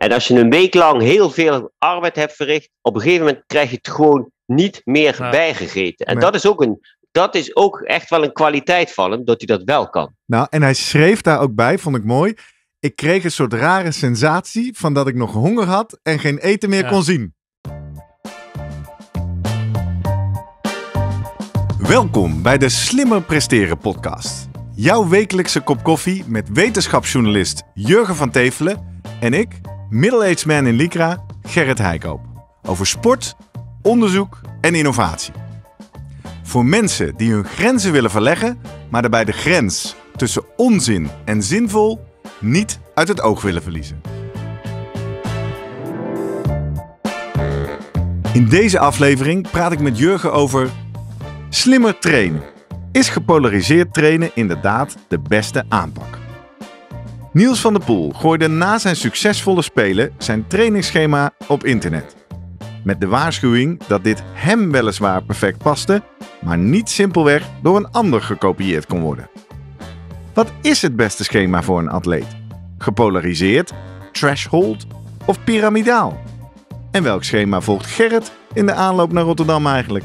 En als je een week lang heel veel arbeid hebt verricht, op een gegeven moment krijg je het gewoon niet meer bijgegeten. En dat, is ook een, dat is ook echt wel een kwaliteit van hem, dat hij dat wel kan. Nou, en hij schreef daar ook bij, vond ik mooi. Ik kreeg een soort rare sensatie van dat ik nog honger had en geen eten meer kon zien. Welkom bij de Slimmer Presteren podcast. Jouw wekelijkse kop koffie met wetenschapsjournalist Jurgen van Tevelen en ik, Middle-aged man in Lycra, Gerrit Heikoop. Over sport, onderzoek en innovatie. Voor mensen die hun grenzen willen verleggen, maar daarbij de grens tussen onzin en zinvol niet uit het oog willen verliezen. In deze aflevering praat ik met Jurgen over slimmer trainen. Is gepolariseerd trainen inderdaad de beste aanpak? Niels van der Poel gooide na zijn succesvolle spelen zijn trainingsschema op internet. Met de waarschuwing dat dit hem weliswaar perfect paste, maar niet simpelweg door een ander gekopieerd kon worden. Wat is het beste schema voor een atleet? Gepolariseerd, threshold of piramidaal? En welk schema volgt Gerrit in de aanloop naar Rotterdam eigenlijk?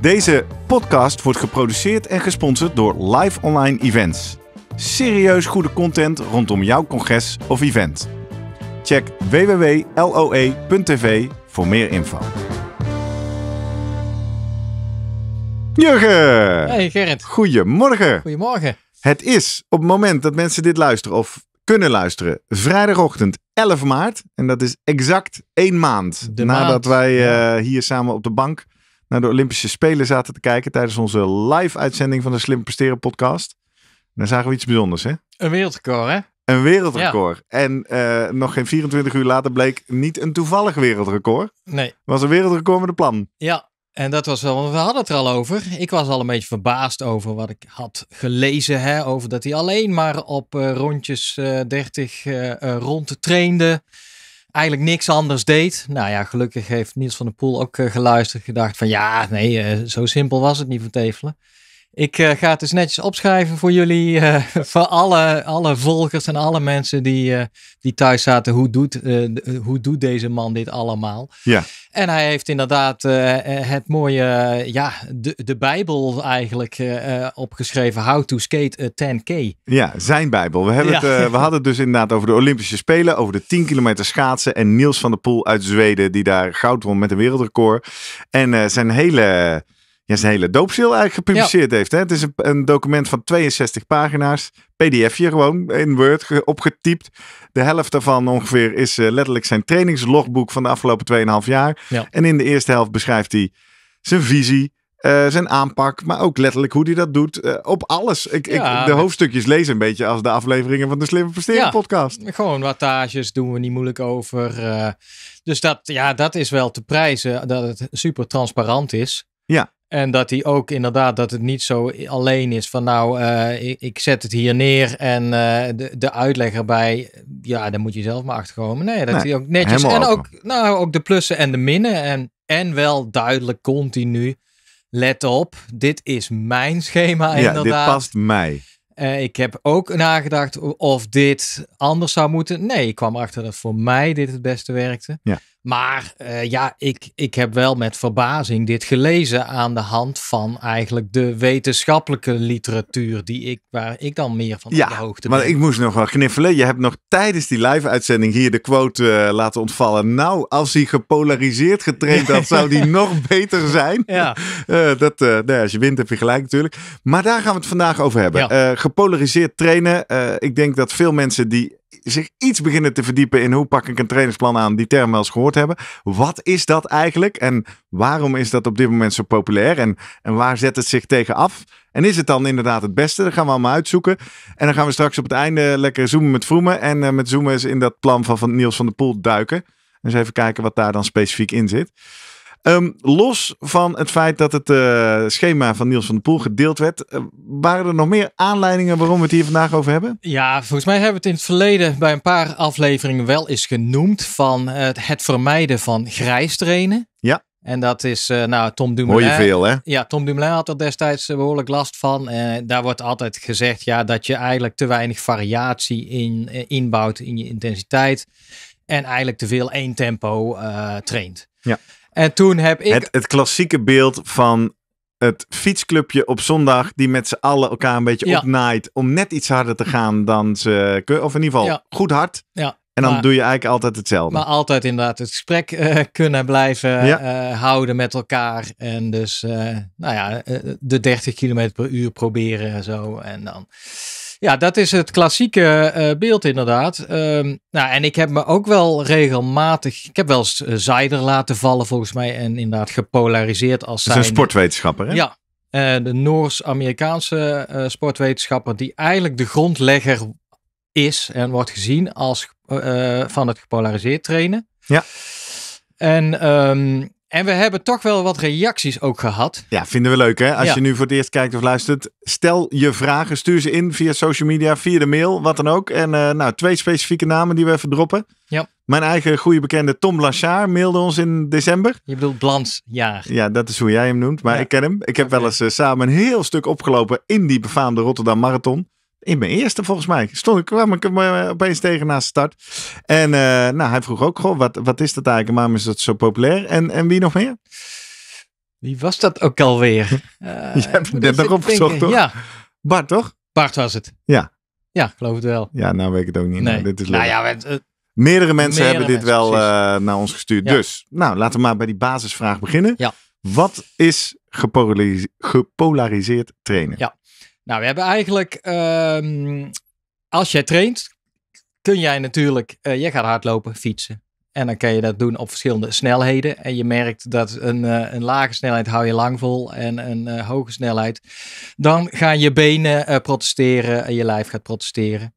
Deze podcast wordt geproduceerd en gesponsord door Live Online Events. Serieus goede content rondom jouw congres of event. Check www.loe.tv voor meer info. Jurgen! Hey Gerrit. Goedemorgen. Goedemorgen. Het is op het moment dat mensen dit luisteren of kunnen luisteren, vrijdagochtend 11 maart. En dat is exact één maand nadat wij eh, hier samen op de bank naar de Olympische Spelen zaten te kijken tijdens onze live uitzending van de Slim Presteren podcast. Dan daar zagen we iets bijzonders, hè? Een wereldrecord, hè? Een wereldrecord. En eh, nog geen 24 uur later bleek niet een toevallig wereldrecord. Nee. Het was een wereldrecord met een plan. Ja, en dat was wel, want we hadden het er al over. Ik was al een beetje verbaasd over wat ik had gelezen. Hè, over dat hij alleen maar op eh, rondjes uh, eh, 30 rond trainde eigenlijk niks anders deed. Nou ja, gelukkig heeft Niels van der Poel ook eh, geluisterd. Gedacht van ja, nee, eh, zo simpel was het niet van Tevelen. Ik eh, ga het dus netjes opschrijven voor jullie, eh, voor alle, alle volgers en alle mensen die, eh, die thuis zaten. Hoe doet, hoe doet deze man dit allemaal? Ja. En hij heeft inderdaad het mooie, ja, de, de Bijbel eigenlijk opgeschreven. How to skate 10K. Ja, zijn Bijbel. We, hebben we hadden het dus inderdaad over de Olympische Spelen, over de 10 kilometer schaatsen. En Niels van der Poel uit Zweden, die daar goud won met een wereldrecord. En zijn hele ja, zijn hele doopstil eigenlijk gepubliceerd heeft. Hè? Het is een, een, document van 62 pagina's. PDFje gewoon in Word opgetypt. De helft daarvan ongeveer is eh, letterlijk zijn trainingslogboek van de afgelopen 2,5 jaar. En in de eerste helft beschrijft hij zijn visie, eh, zijn aanpak, maar ook letterlijk hoe hij dat doet. Eh, op alles. Ik, ik, de hoofdstukjes lees een beetje als de afleveringen van de Slimme Presteren ja, podcast. Gewoon wattages doen we niet moeilijk over. dus dat, ja, dat is wel te prijzen dat het super transparant is. Ja. En dat hij ook inderdaad, dat het niet zo alleen is van nou, eh, ik, zet het hier neer en eh, de, de uitleg erbij, ja, daar moet je zelf maar achter komen. Nee, dat hij ook netjes en ook, nou, ook de plussen en de minnen en, en wel duidelijk continu, let op, dit is mijn schema ja, inderdaad. dit past mij. Eh, ik heb ook nagedacht of dit anders zou moeten. Nee, ik kwam achter dat voor mij dit het beste werkte. Ja. Maar eh, ja, ik, ik heb wel met verbazing dit gelezen aan de hand van eigenlijk de wetenschappelijke literatuur die ik, waar ik dan meer van op de hoogte ben. maar ik moest nog wel kniffelen. Je hebt nog tijdens die live-uitzending hier de quote eh, laten ontvallen. Nou, als hij gepolariseerd getraind had, zou die nog beter zijn. Ja. Eh, dat, nou ja, als je wint heb je gelijk natuurlijk. Maar daar gaan we het vandaag over hebben. gepolariseerd trainen. ik denk dat veel mensen die zich iets beginnen te verdiepen in hoe pak ik een trainingsplan aan, die term wel eens gehoord hebben. Wat is dat eigenlijk en waarom is dat op dit moment zo populair en, en waar zet het zich tegen af? En is het dan inderdaad het beste? Dat gaan we allemaal uitzoeken. En dan gaan we straks op het einde lekker zoomen met Vroemen en eh, met zoomen eens in dat plan van, van Niels van der Poel duiken. En eens even kijken wat daar dan specifiek in zit. Ehm, los van het feit dat het eh, schema van Niels van der Poel gedeeld werd, eh, waren er nog meer aanleidingen waarom we het hier vandaag over hebben? Ja, volgens mij hebben we het in het verleden bij een paar afleveringen wel eens genoemd van eh, het vermijden van grijs trainen. Ja. En dat is, uh, nou, Tom Dumoulin. Hoor je veel, hè? Ja, Tom Dumoulin had er destijds behoorlijk last van. Uh, daar wordt altijd gezegd, ja, dat je eigenlijk te weinig variatie in, inbouwt in je intensiteit. En eigenlijk te veel één tempo traint. Ja. En toen heb ik... Het, het klassieke beeld van het fietsclubje op zondag die met z'n allen elkaar een beetje opnaait om net iets harder te gaan dan ze... Of in ieder geval goed hard. Ja. En dan doe je eigenlijk altijd hetzelfde. Maar altijd inderdaad het gesprek eh, kunnen blijven eh, houden met elkaar. En dus, eh, nou ja, de 30 km per uur proberen en zo. En dan. Ja, dat is het klassieke eh, beeld inderdaad. Ehm, nou, en ik heb me ook wel regelmatig, ik heb wel eens eh, Zijder laten vallen volgens mij en inderdaad gepolariseerd als zijn. een sportwetenschapper hè? Ja, eh, de Noors-Amerikaanse sportwetenschapper die eigenlijk de grondlegger is en wordt gezien als van het gepolariseerd trainen. Ja. En ehm, en we hebben toch wel wat reacties ook gehad. Ja, vinden we leuk hè? Als je nu voor het eerst kijkt of luistert, stel je vragen, stuur ze in via social media, via de mail, wat dan ook. En eh, nou, twee specifieke namen die we even droppen. Ja. Mijn eigen goede bekende Tom Blanchard mailde ons in december. Je bedoelt Blansjaar. Ja, dat is hoe jij hem noemt, maar ik ken hem. Ik heb wel eens eh, samen een heel stuk opgelopen in die befaamde Rotterdam Marathon in mijn eerste volgens mij. Stond ik, kwam ik hem eh, opeens tegen naast de start. En eh, nou, hij vroeg ook, goh, wat, wat is dat eigenlijk? Waarom is dat zo populair? En, en wie nog meer? Wie was dat ook alweer? Eh, je hebt het net opgezocht, toch? Ja. Bart, toch? Bart was het. Ja. Ja, geloof het wel. Ja, nou weet ik het ook niet. Nee. Nou, dit is nou ja, Meerdere mensen hebben dit wel naar ons gestuurd. Dus, nou, laten we maar bij die basisvraag beginnen. Ja. Wat is gepolariseerd trainen? Ja. Nou, we hebben eigenlijk, ehm, als jij traint, kun jij natuurlijk, eh, Je gaat hardlopen, fietsen. En dan kan je dat doen op verschillende snelheden. En je merkt dat een, eh, een lage snelheid hou je lang vol en een eh, hoge snelheid. Dan gaan je benen protesteren en je lijf gaat protesteren.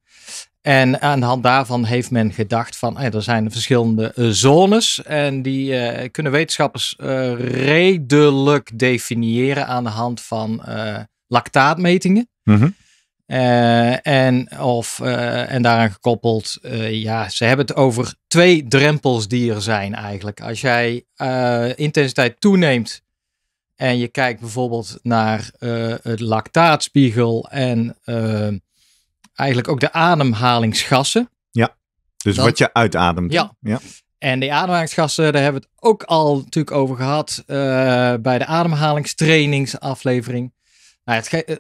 En aan de hand daarvan heeft men gedacht van er zijn verschillende zones en die kunnen wetenschappers redelijk definiëren aan de hand van lactaatmetingen. Mhm. Eh, en, of, eh, en daaraan gekoppeld, eh, ja, ze hebben het over twee drempels die er zijn eigenlijk. Als jij intensiteit toeneemt en je kijkt bijvoorbeeld naar het lactaatspiegel en eigenlijk ook de ademhalingsgassen. Ja, dus wat je uitademt. Ja. ja. En die ademhalingsgassen, daar hebben we het ook al natuurlijk over gehad bij de ademhalingstrainingsaflevering. Nou, eh,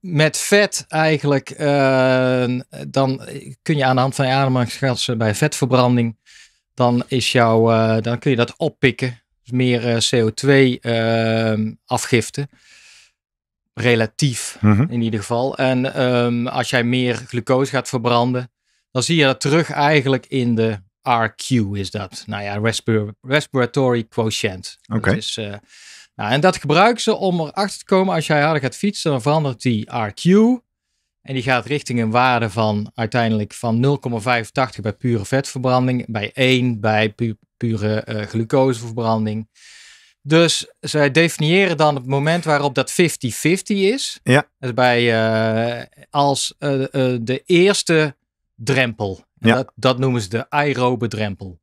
met vet eigenlijk, eh, dan kun je aan de hand van je ademhalingsgassen bij vetverbranding, dan, is jouw, eh, dan kun je dat oppikken. Dus meer CO2-afgifte. Ehm, Relatief mhm. in ieder geval. En ehm, als jij meer glucose gaat verbranden, dan zie je dat terug eigenlijk in de RQ is dat. Nou ja, respiratory quotient. Oké. is nou, en dat gebruiken ze om erachter te komen als jij harder gaat fietsen, dan verandert die RQ. En die gaat richting een waarde van uiteindelijk van 0,85 bij pure vetverbranding, bij 1 bij pure eh, glucoseverbranding. Dus zij definiëren dan het moment waarop dat 50-50 is. Ja. bij, eh, als eh, de eerste drempel. Dat, dat, noemen ze de aerobe drempel.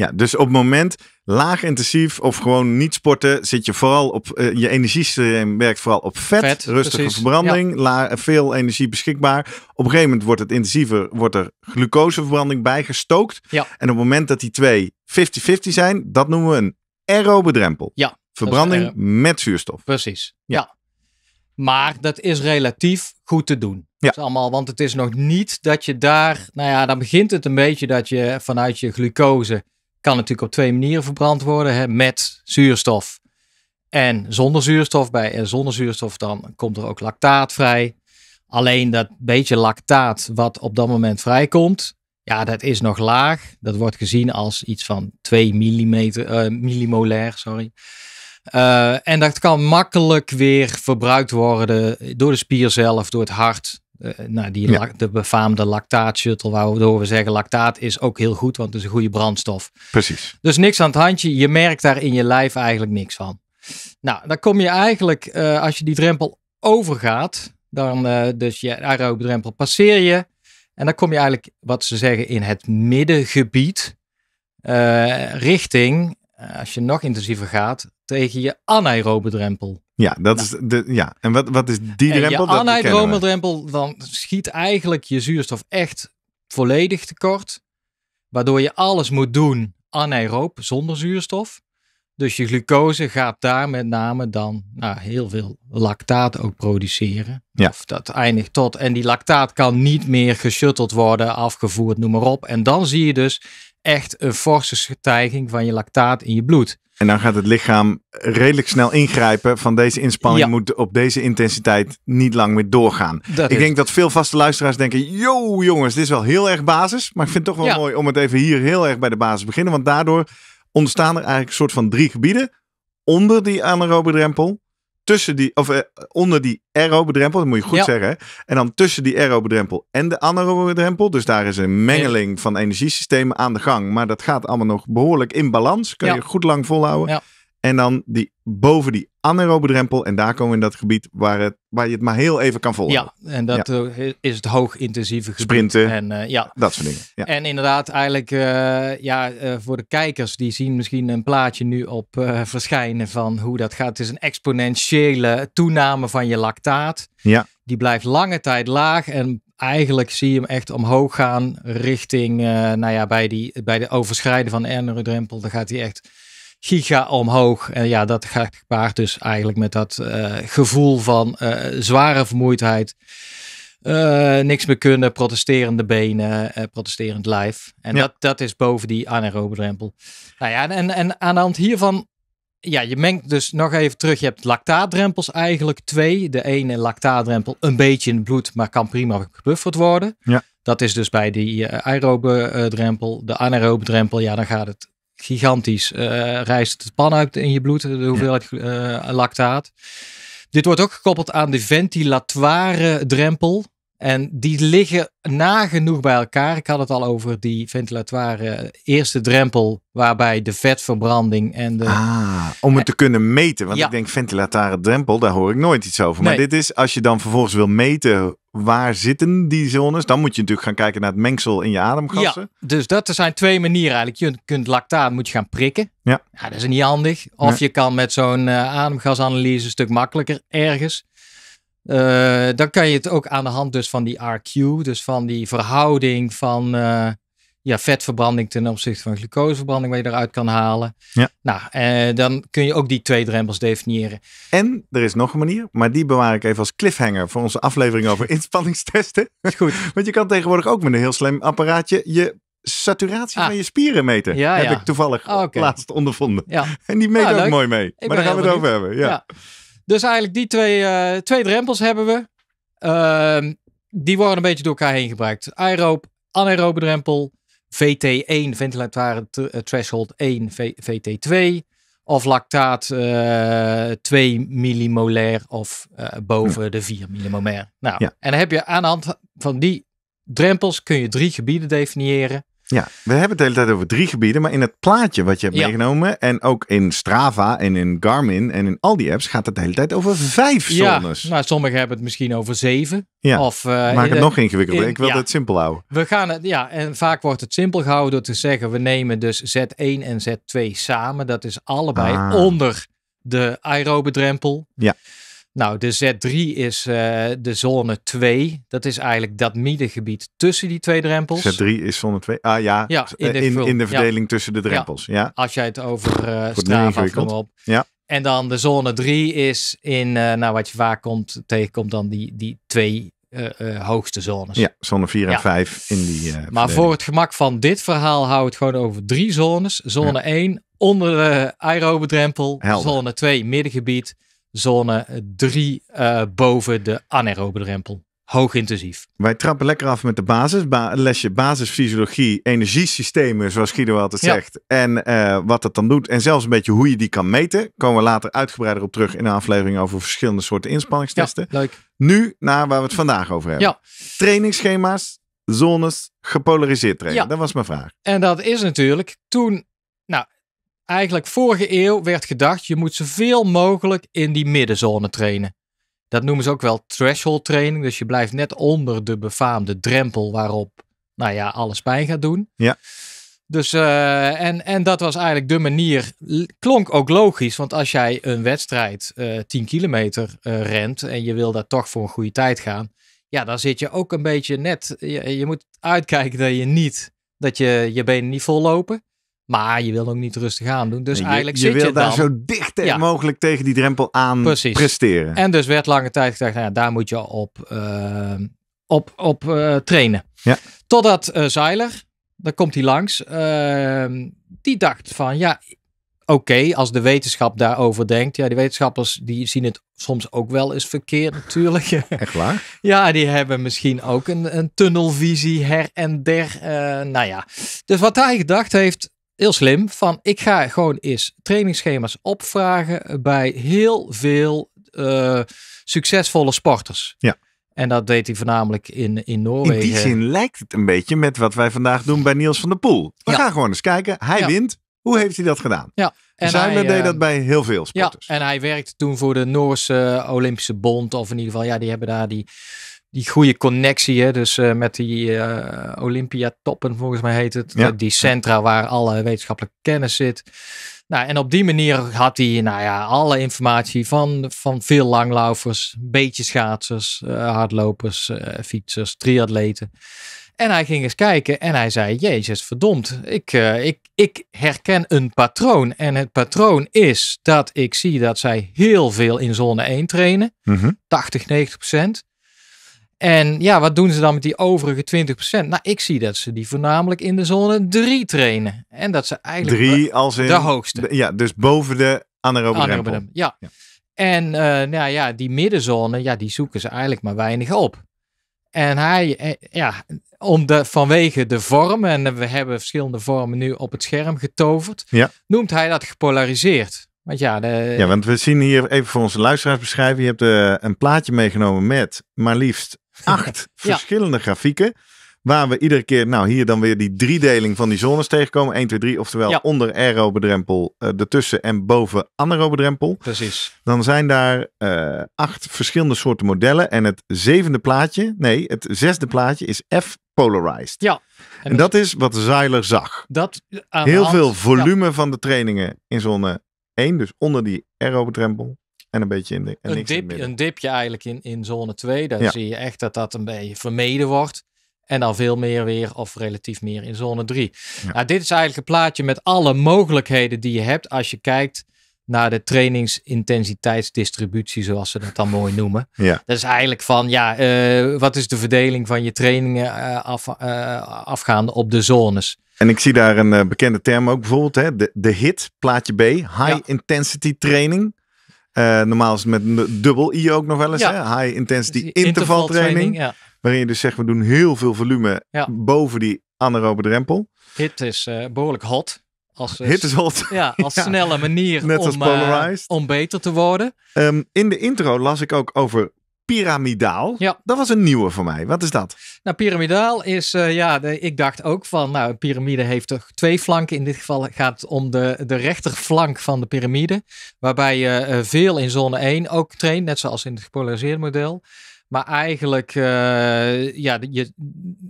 Ja, dus op het moment laag intensief of gewoon niet sporten, zit je vooral op eh, je energiesysteem werkt vooral op vet, rustige verbranding, la, veel energie beschikbaar. Op een gegeven moment wordt het intensiever, wordt er glucoseverbranding bijgestookt. Ja. En op het moment dat die twee 50-50 zijn, dat noemen we een aerobedrempel drempel. Ja, verbranding met zuurstof. Precies. ja. Maar dat is relatief goed te doen. Ja. Dat is allemaal, want het is nog niet dat je daar, nou ja, dan begint het een beetje dat je vanuit je glucose kan natuurlijk op twee manieren verbrand worden. Hè, met zuurstof en zonder zuurstof. Bij eh, zonder zuurstof dan komt er ook lactaat vrij. Alleen dat beetje lactaat wat op dat moment vrijkomt, ja, dat is nog laag. Dat wordt gezien als iets van 2 millimeter, uh, millimolair. Sorry. Eh, en dat kan makkelijk weer verbruikt worden door de spier zelf, door het hart, eh, nou, die ja. de befaamde shuttle, waardoor we zeggen lactaat is ook heel goed, want het is een goede brandstof. Precies. Dus niks aan het handje. Je merkt daar in je lijf eigenlijk niks van. Nou, dan kom je eigenlijk, eh, als je die drempel overgaat, dan eh, dus je aerobe drempel passeer je. En dan kom je eigenlijk, wat ze zeggen, in het middengebied richting eh, als je nog intensiever gaat, tegen je anaerobe drempel. Ja, dat nou. is de, ja. en wat, wat is die en drempel? Je anaerobe drempel, dan schiet eigenlijk je zuurstof echt volledig tekort. Waardoor je alles moet doen anaeroop, zonder zuurstof. Dus je glucose gaat daar met name dan nou, heel veel lactaat ook produceren. Ja. Of dat eindigt tot. En die lactaat kan niet meer geschutteld worden, afgevoerd, noem maar op. En dan zie je dus echt een forse stijging van je lactaat in je bloed. En dan gaat het lichaam redelijk snel ingrijpen van deze inspanning moet op deze intensiteit niet lang meer doorgaan. ik denk dat veel vaste luisteraars denken, yo jongens, dit is wel heel erg basis. Maar ik vind het toch wel mooi om het even hier heel erg bij de basis te beginnen. Want daardoor ontstaan er eigenlijk een soort van drie gebieden onder die anaerobe drempel tussen die, of eh, onder die aerobedrempel, dat moet je goed zeggen. En dan tussen die aerobedrempel en de anaerobedrempel. Dus daar is een mengeling van energiesystemen aan de gang. Maar dat gaat allemaal nog behoorlijk in balans. Kun je goed lang volhouden. Ja. En dan die, boven die anaerobe drempel. En daar komen we in dat gebied waar, het, waar je het maar heel even kan volgen. Ja, en dat eh, is het hoogintensieve gebied. Sprinten, en, eh, ja. dat soort dingen. Ja. En inderdaad, eigenlijk eh, ja, voor de kijkers, die zien misschien een plaatje nu op verschijnen van hoe dat gaat. Het is een exponentiële toename van je lactaat. Ja. Die blijft lange tijd laag en eigenlijk zie je hem echt omhoog gaan richting, nou ja, bij, die, bij de overschrijden van de drempel. Dan gaat hij echt giga omhoog. En ja, dat gaat dus eigenlijk met dat eh, gevoel van eh, zware vermoeidheid. Eh, niks meer kunnen, protesterende benen, protesterend lijf. En dat, dat is boven die anaerobe drempel. Nou ja, en, en aan de hand hiervan, ja, je mengt dus nog even terug. Je hebt drempels eigenlijk twee. De ene lactaatdrempel een beetje in het bloed, maar kan prima gebufferd worden. Ja. Dat is dus bij die aerobe drempel. De anaerobe drempel, ja, dan gaat het gigantisch. Uh, rijst het pan uit in je bloed, de hoeveelheid eh, lactaat. Dit wordt ook gekoppeld aan de ventilatoire drempel. En die liggen nagenoeg bij elkaar. Ik had het al over die ventilatoire eh, eerste drempel, waarbij de vetverbranding en de. Ah, om het te kunnen meten. Want ik denk ventilatoire drempel, daar hoor ik nooit iets over. Maar dit is als je dan vervolgens wil meten waar zitten die zones, dan moet je natuurlijk gaan kijken naar het mengsel in je ademgassen. Ja, dus dat er zijn twee manieren eigenlijk. Je kunt lactaat moet je gaan prikken. Ja. ja dat is niet handig. Of je kan met zo'n eh, ademgasanalyse een stuk makkelijker ergens. Eh, dan kan je het ook aan de hand dus van die RQ, dus van die verhouding van eh, ja, vetverbranding ten opzichte van glucoseverbranding, waar je eruit kan halen. Ja. Nou, eh, dan kun je ook die twee drempels definiëren. En er is nog een manier, maar die bewaar ik even als cliffhanger voor onze aflevering over inspanningstesten. Goed. Want je kan tegenwoordig ook met een heel slim apparaatje je saturatie ah. van je spieren meten. Ja, heb ik toevallig ah, laatst ondervonden. Ja. En die meet ah, ook mooi mee. maar daar gaan we het over hebben. ja. Dus eigenlijk die twee, uh, twee drempels hebben we. Ehm, die worden een beetje door elkaar heen gebruikt. Aerobe, anaerobe drempel, VT1, ventilatoire eh, threshold 1, VT2. Of lactaat 2 eh, millimolair of boven de 4 millimolair. Nou, ja. En dan heb je aan de hand van die drempels kun je drie gebieden definiëren. Ja, we hebben het de hele tijd over drie gebieden, maar in het plaatje wat je hebt meegenomen en ook in Strava en in Garmin en in al die apps gaat het de hele tijd over vijf zones. Ja, nou, maar sommigen hebben het misschien over zeven. Ja, of, uh, eh, maak het nog ingewikkelder. ik wil het simpel houden. We gaan het, ja, en vaak wordt het simpel gehouden door te zeggen we nemen dus Z1 en Z2 samen. Dat is allebei ah. onder de Aerobedrempel. drempel. Ja. Nou, de Z3 is uh, de zone 2. Dat is eigenlijk dat middengebied tussen die twee drempels. Z3 is zone 2. Ah ja, eh, in, de, in, de verdeling tussen de drempels. Ja. Als jij het over uh, Strava komt op. Ja. En dan de zone 3 is in, uh, nou wat je vaak komt, tegenkomt dan die, die twee uh, hoogste zones. Ja, zone 4 en 5 in die Maar voor het gemak van dit verhaal hou het gewoon over drie zones. Zone 1 onder de aerobe drempel. Zone 2 middengebied zone 3 eh, boven de anaerobe drempel. Hoog intensief. Wij trappen lekker af met de basis. Ba lesje basisfysiologie, energiesystemen, zoals Guido altijd zegt. En eh, wat dat dan doet. En zelfs een beetje hoe je die kan meten. Komen we later uitgebreider op terug in een aflevering over verschillende soorten inspanningstesten. leuk. Nu naar waar we het vandaag over hebben. Ja. Trainingsschema's, zones, gepolariseerd trainen. Dat was mijn vraag. En dat is natuurlijk toen nou, eigenlijk vorige eeuw werd gedacht, je moet zoveel mogelijk in die middenzone trainen. Dat noemen ze ook wel threshold training. Dus je blijft net onder de befaamde drempel waarop nou ja, alles pijn gaat doen. Ja. Dus, eh, en, en dat was eigenlijk de manier. Klonk ook logisch, want als jij een wedstrijd uh, eh, 10 kilometer eh, rent en je wil daar toch voor een goede tijd gaan, ja, dan zit je ook een beetje net. Je, je moet uitkijken dat je niet, dat je je benen niet vol lopen. Maar je wil ook niet rustig aan doen. Dus je, eigenlijk je zit wil je daar dan, zo dicht mogelijk tegen die drempel aan presteren. En dus werd lange tijd gedacht, nou ja, daar moet je op, eh, op, op eh, trainen. Ja. Totdat uh, Zeiler, dan komt hij langs, die dacht van ja, oké, als de wetenschap daarover denkt. Ja, die wetenschappers die zien het soms ook wel eens verkeerd natuurlijk. Echt waar? ja, die hebben misschien ook een, een tunnelvisie her en der. nou ja, dus wat hij gedacht heeft, heel slim van ik ga gewoon eens trainingsschema's opvragen bij heel veel eh, succesvolle sporters. Ja. En dat deed hij voornamelijk in, in Noorwegen. In die zin lijkt het een beetje met wat wij vandaag doen bij Niels van der Poel. We gaan gewoon eens kijken. Hij wint. Hoe heeft hij dat gedaan? Ja. En zijn deed eh, dat bij heel veel sporters. Ja, en hij werkte toen voor de Noorse Olympische Bond. Of in ieder geval, ja, die hebben daar die die goede connectie, hè, dus eh, met die uh, volgens mij heet het, eh, die centra waar alle wetenschappelijke kennis zit. Nou, en op die manier had hij nou ja, alle informatie van, van veel langlaufers, beetje schaatsers, hardlopers, fietsers, triatleten. En hij ging eens kijken en hij zei, jezus verdomd, ik, ik, ik herken een patroon. En het patroon is dat ik zie dat zij heel veel in zone 1 trainen, mm 80, 90 procent. En ja, wat doen ze dan met die overige 20%? Nou, ik zie dat ze die voornamelijk in de zone 3 trainen. En dat ze eigenlijk drie als in, de hoogste. Ja, dus boven de anaerobe, anaerobe drempel. Ja. En eh, nou ja, die middenzone, ja, die zoeken ze eigenlijk maar weinig op. En hij, eh, ja, om de, vanwege de vorm, en we hebben verschillende vormen nu op het scherm getoverd, ja. noemt hij dat gepolariseerd. Want ja, de... ja, want we zien hier even voor onze luisteraars beschrijven. Je hebt eh, een plaatje meegenomen met maar liefst acht verschillende grafieken. Waar we iedere keer, nou hier dan weer die driedeling van die zones tegenkomen. 1, 2, 3, oftewel onder aerobedrempel, eh, ertussen en boven anaerobedrempel. Precies. Dan zijn daar eh, acht verschillende soorten modellen. En het zevende plaatje, nee, het zesde plaatje is F-polarized. Ja. En, dat is wat Zeiler zag. dat Heel veel volume van de trainingen in zone 1, dus onder die aerobedrempel. En een beetje in de. En een, dip, een dipje eigenlijk in, in zone 2. Daar zie je echt dat dat een beetje vermeden wordt. En dan veel meer weer, of relatief meer in zone 3. Nou, dit is eigenlijk een plaatje met alle mogelijkheden die je hebt als je kijkt naar de trainingsintensiteitsdistributie, zoals ze dat dan mooi noemen. Ja. Dat is eigenlijk van, ja, eh, wat is de verdeling van je trainingen eh, af, uh, afgaande op de zones? En ik zie daar een bekende term ook bijvoorbeeld, hè? De, de HIT, plaatje B, High Intensity Training. Uh, normaal is met een dubbel I ook nog wel eens. Hè? High intensity interval, training. Waarin je dus zegt, we doen heel veel volume boven die anaerobe drempel. Hit is eh, behoorlijk hot. Als, Hit dus- is hot. Ja, als snelle manier om, eh, om beter te worden. Ehm, in de intro las ik ook over Pyramidaal, Ja. Dat was een nieuwe voor mij. Wat is dat? Nou, piramidaal is, eh, ja, ik dacht ook van, nou, een piramide heeft toch twee flanken. In dit geval gaat het om de, de rechterflank van de piramide, waarbij je eh, veel in zone 1 ook traint, net zoals in het gepolariseerd model. Maar eigenlijk, eh, ja, je,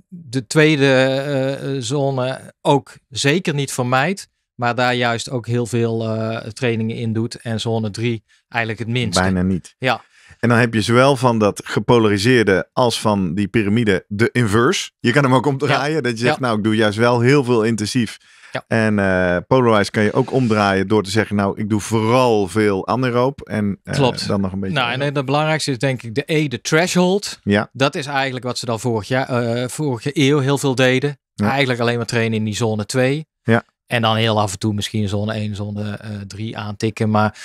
de tweede zone ook zeker niet vermijdt. Maar daar juist ook heel veel trainingen in doet. En zone 3 eigenlijk het minst. Bijna niet. Ja. En dan heb je zowel van dat gepolariseerde als van die piramide de inverse. Je kan hem ook omdraaien. Dat je zegt, nou ik doe juist wel heel veel intensief. Ja. En uh, polarize kan je ook omdraaien door te zeggen, nou ik doe vooral veel anaeroop. En eh, Klopt. dan nog een beetje. Nou, en het belangrijkste is denk ik de E, de threshold. Ja. Dat is eigenlijk wat ze dan vorig jaar, eh, vorige eeuw heel veel deden. Eigenlijk alleen maar trainen in die zone 2. Ja. En dan heel af en toe misschien zone 1, zone 3 aantikken. Maar,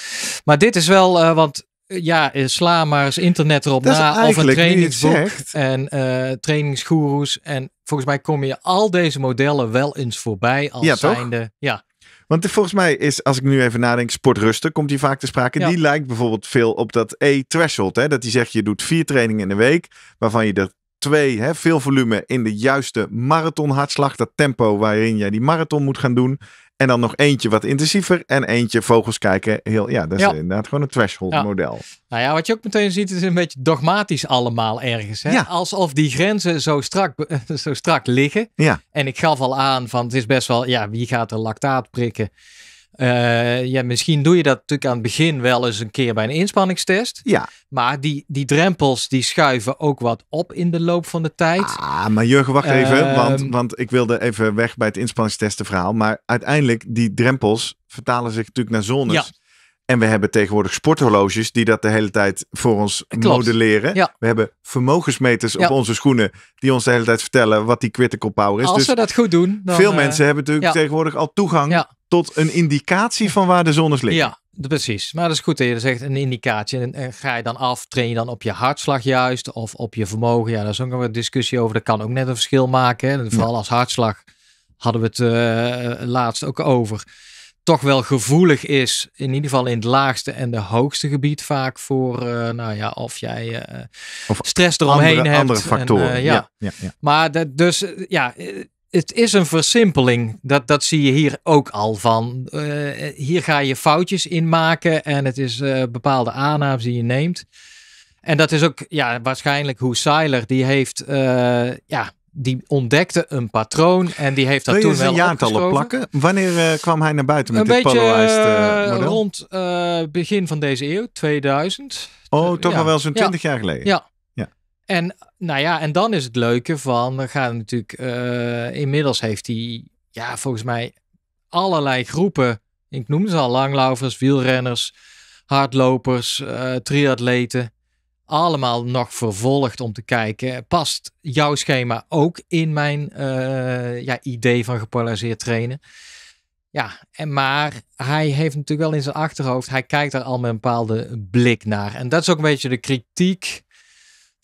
maar dit is wel, want eh, ja, eh, sla maar eens internet erop na. Of een trainingsboek en uh, trainingsgoeroes. En volgens mij kom je al deze modellen wel eens voorbij als ja, zijnde. Ja. Want volgens mij is, als ik nu even nadenk, sportrusten komt die vaak te sprake. Ja. Die lijkt bijvoorbeeld veel op dat E-threshold. Dat die zegt, je doet vier trainingen in de week, waarvan je er twee, hè, veel volume in de juiste marathonhartslag. Dat tempo waarin jij die marathon moet gaan doen. En dan nog eentje wat intensiever en eentje vogels kijken. Heel, ja, dat is inderdaad gewoon een threshold model. Nou ja, wat je ook meteen ziet is een beetje dogmatisch allemaal ergens. Hè? Alsof die grenzen zo strak, zo strak liggen. Ja. En ik gaf al aan van het is best wel, ja, wie gaat er lactaat prikken? Eh, ja, misschien doe je dat natuurlijk aan het begin wel eens een keer bij een inspanningstest. Ja. Maar die, die drempels die schuiven ook wat op in de loop van de tijd. Ah, maar Jurgen, wacht even. Ehm, want, want ik wilde even weg bij het inspanningstesten verhaal. Maar uiteindelijk, die drempels vertalen zich natuurlijk naar zones. Ja. En we hebben tegenwoordig sporthorloges die dat de hele tijd voor ons modelleren. Ja. We hebben vermogensmeters op onze schoenen die ons de hele tijd vertellen wat die critical power is. Als dus we dat goed doen. Dan, veel eh, mensen hebben natuurlijk tegenwoordig al toegang een indicatie van waar de zones liggen. Ja, Precies, maar dat is goed dat je zegt een indicatie. En ga je dan af, train je dan op je hartslag juist of op je vermogen? Ja, daar is ook nog een discussie over. Dat kan ook net een verschil maken. Hè? Vooral als hartslag hadden we het eh, laatst ook over. Toch wel gevoelig is, in ieder geval in het laagste en de hoogste gebied vaak voor, uh, nou ja, of jij eh, of stress eromheen andere, hebt. Andere factoren. ja. Ja, ja. Maar dat, dus ja, het is een versimpeling. Dat, dat zie je hier ook al van. Eh, hier ga je foutjes in maken en het is eh, bepaalde aannames die je neemt. En dat is ook ja, waarschijnlijk hoe Seiler, die heeft, eh, ja, die ontdekte een patroon en die heeft dat toen wel jaartallen plakken? Wanneer kwam hij naar buiten met dit model? rond begin van deze eeuw, 2000. Oh, toch al wel zo'n 20 jaar geleden? Ja, en nou ja, en dan is het leuke van, we gaan natuurlijk, eh, inmiddels heeft hij, ja, volgens mij allerlei groepen. Ik noem ze al, langlaufers, wielrenners, hardlopers, uh, triatleten. Allemaal nog vervolgd om te kijken, past jouw schema ook in mijn eh, ja, idee van gepolariseerd trainen? Ja, en maar hij heeft natuurlijk wel in zijn achterhoofd, hij kijkt daar al met een bepaalde blik naar. En dat is ook een beetje de kritiek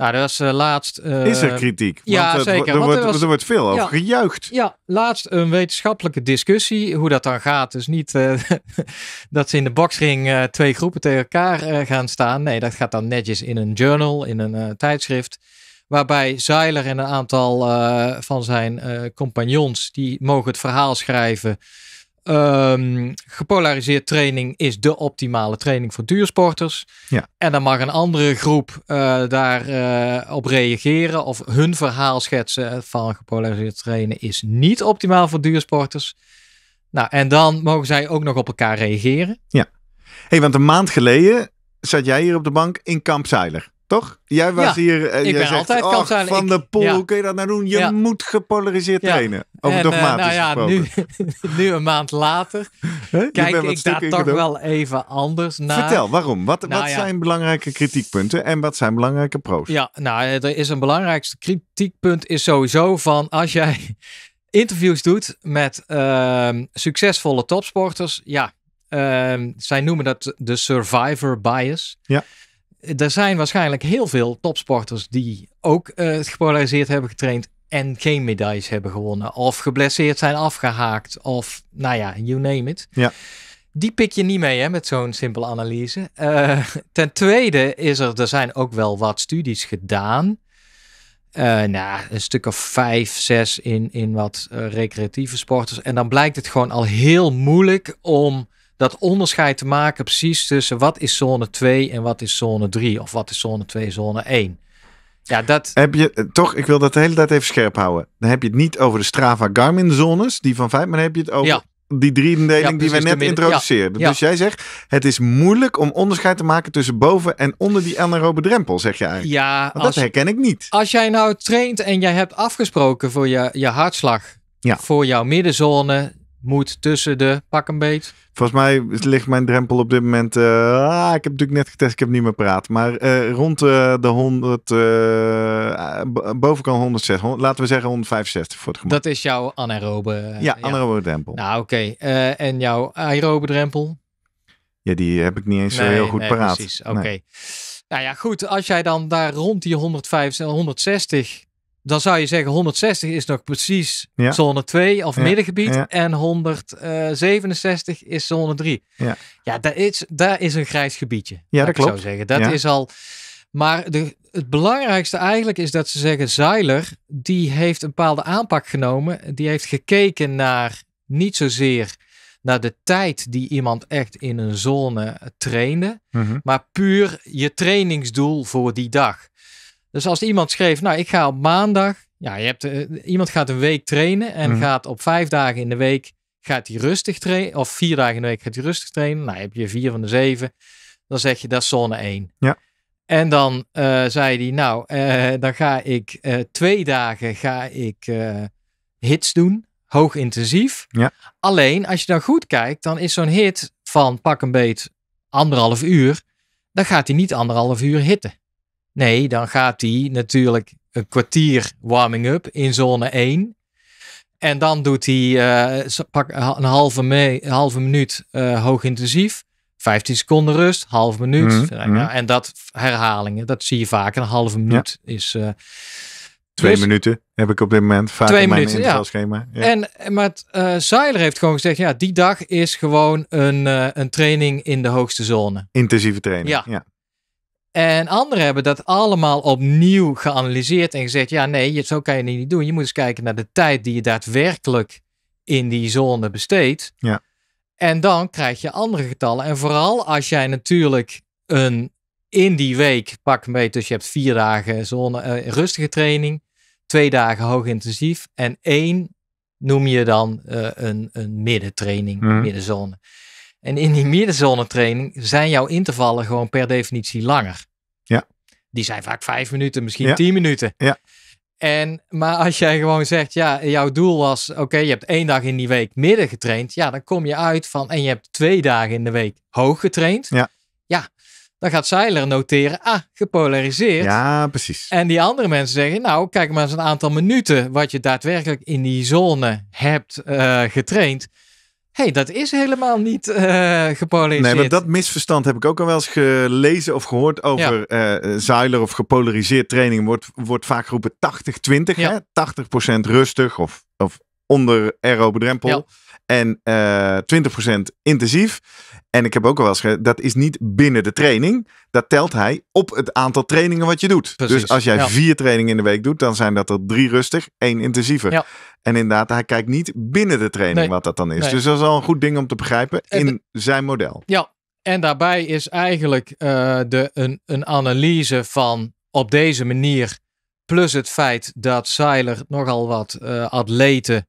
nou, dat is eh, laatst. Eh, is er kritiek? Want, ja, eh, zeker. Er, wordt, er, wordt, veel over gejuicht. Ja, laatst een wetenschappelijke discussie. Hoe dat dan gaat. Dus niet dat ze in de boxring twee groepen tegen elkaar gaan staan. Nee, dat gaat dan netjes in een journal, in een tijdschrift. Waarbij Zeiler en een aantal van zijn compagnons. die mogen het verhaal schrijven. Ehm, gepolariseerd training is de optimale training voor duursporters. Ja. En dan mag een andere groep uh, daar eh, op reageren of hun verhaal schetsen eh, van gepolariseerd trainen is niet optimaal voor duursporters. Nou, en dan mogen zij ook nog op elkaar reageren. Ja. hey, want een maand geleden zat jij hier op de bank in Kamp Zeiler. Toch? Jij was hier en eh, ik ben zegt, altijd Van de Poel, hoe kun je dat nou doen? Je moet gepolariseerd trainen. Over en, eh, dogmatisch uh, nou nu, nu, een maand later kijk ik daar toch wel even anders naar. Vertel, waarom? Wat, nou wat zijn belangrijke kritiekpunten en wat zijn belangrijke pro's? Ja, nou, eh, er is een belangrijkste kritiekpunt is sowieso van als jij interviews doet met ehm, succesvolle topsporters. Ja, ehm, zij noemen dat de survivor bias. Ja er zijn waarschijnlijk heel veel topsporters die ook uh, gepolariseerd hebben getraind en geen medailles hebben gewonnen. Of geblesseerd zijn afgehaakt. Of nou ja, you name it. Ja. Die pik je niet mee hè, met zo'n simpele analyse. Eh, ten tweede is er, er zijn ook wel wat studies gedaan. Uh, nou, een stuk of vijf, zes in, in wat recreatieve sporters. En dan blijkt het gewoon al heel moeilijk om dat onderscheid te maken precies tussen wat is zone 2 en wat is zone 3 of wat is zone 2, zone 1. Ja, dat... Heb je eh, toch, ik wil dat de hele tijd even scherp houden. Dan heb je het niet over de Strava Garmin zones, die van 5, maar heb je het over die driedeling ja, die we net introduceerden. Dus jij zegt, het is moeilijk om onderscheid te maken tussen boven en onder die anaerobe drempel, zeg je eigenlijk. Ja, dat herken ik niet. Als jij nou traint en jij hebt afgesproken voor je, je hartslag, voor jouw middenzone, moet tussen de pak een beet? Volgens mij ligt mijn drempel op dit moment. Eh, ah, ik heb natuurlijk net getest, ik heb niet meer praat. Maar eh, rond eh, de 100, boven 106, 100, laten we zeggen 165 voor het gemak. Dat is jouw anaerobe. ja, anaerobe drempel. Nou, oké. en jouw aerobe drempel? Ja, die heb ik niet eens zo heel goed nee, Precies, oké. Nou ja, goed. Als jij dan daar rond die 105, 160 dan zou je zeggen 160 is nog precies zone 2 of middengebied. En 167 is zone 3. Ja, ja daar, is, daar is een grijs gebiedje. Ja, dat klopt. Ik zou zeggen. Dat is al. Maar de, het belangrijkste eigenlijk is dat ze zeggen: Zeiler, die heeft een bepaalde aanpak genomen. Die heeft gekeken naar niet zozeer naar de tijd die iemand echt in een zone trainde, mhm. maar puur je trainingsdoel voor die dag. Dus als iemand schreef, nou ik ga op maandag, ja, je hebt, eh, iemand gaat een week trainen en mhm. gaat op vijf dagen in de week gaat hij rustig trainen, of vier dagen in de week gaat hij rustig trainen. Nou heb je vier van de zeven, dan zeg je dat is zone één. Ja. En dan eh, zei hij, nou, eh, dan ga ik twee dagen ga ik hits doen, hoog intensief. Ja. Alleen, als je dan goed kijkt, dan is zo'n hit van pak een beet anderhalf uur, dan gaat hij niet anderhalf uur hitten. Nee, dan gaat hij natuurlijk een kwartier warming-up in zone 1. En dan doet hij eh, pak een halve, mee, een halve minuut eh, hoog intensief. 15 seconden rust, half minuut. Mhm, nou ja, mhm. en dat herhalingen, dat zie je vaak. Een halve minuut is. Eh, twee minuten heb ik op dit moment vaak twee in mijn minuten, Ja. En maar uh, Zeiler heeft gewoon gezegd: ja, die dag is gewoon een, een training in de hoogste zone. Intensieve training. Ja. En anderen hebben dat allemaal opnieuw geanalyseerd en gezegd: ja, nee, zo kan je het niet doen. Je moet eens kijken naar de tijd die je daadwerkelijk in die zone besteedt. Ja. En dan krijg je andere getallen. En vooral als jij natuurlijk een in die week pak mee. dus je hebt vier dagen zone, eh, rustige training, twee dagen hoog intensief en één noem je dan eh, een, een middentraining, mm. middenzone. En in die middenzone training zijn jouw intervallen gewoon per definitie langer. Ja. Die zijn vaak vijf minuten, misschien tien minuten. Ja. En, maar als jij gewoon zegt, ja, jouw doel was, oké, je hebt één dag in die week midden getraind. Ja, dan kom je uit van, en je hebt twee dagen in de week hoog getraind. Ja. Ja, dan gaat Seiler noteren, ah, gepolariseerd. Ja, precies. En die andere mensen zeggen, nou, kijk maar eens een aantal minuten wat je daadwerkelijk in die zone hebt eh, getraind hey, dat is helemaal niet eh, gepolariseerd. Nee, maar dat misverstand heb ik ook al wel eens gelezen of gehoord over ja. Eh, eh, zuiler of gepolariseerd training. Wordt, wordt vaak geroepen 80-20, ja. 80% rustig of, of onder aerobedrempel En uh, 20% intensief. En ik heb ook al wel eens gezegd, dat is niet binnen de training. Dat telt hij op het aantal trainingen wat je doet. dus als jij vier trainingen in de week doet, dan zijn dat er drie rustig, één intensiever. Ja. En inderdaad, hij kijkt niet binnen de training wat dat dan is. Dus dat is al een goed ding om te begrijpen in zijn model. Ja, en daarbij is eigenlijk eh, de, een, een analyse van op deze manier, plus het feit dat Seiler nogal wat eh, atleten,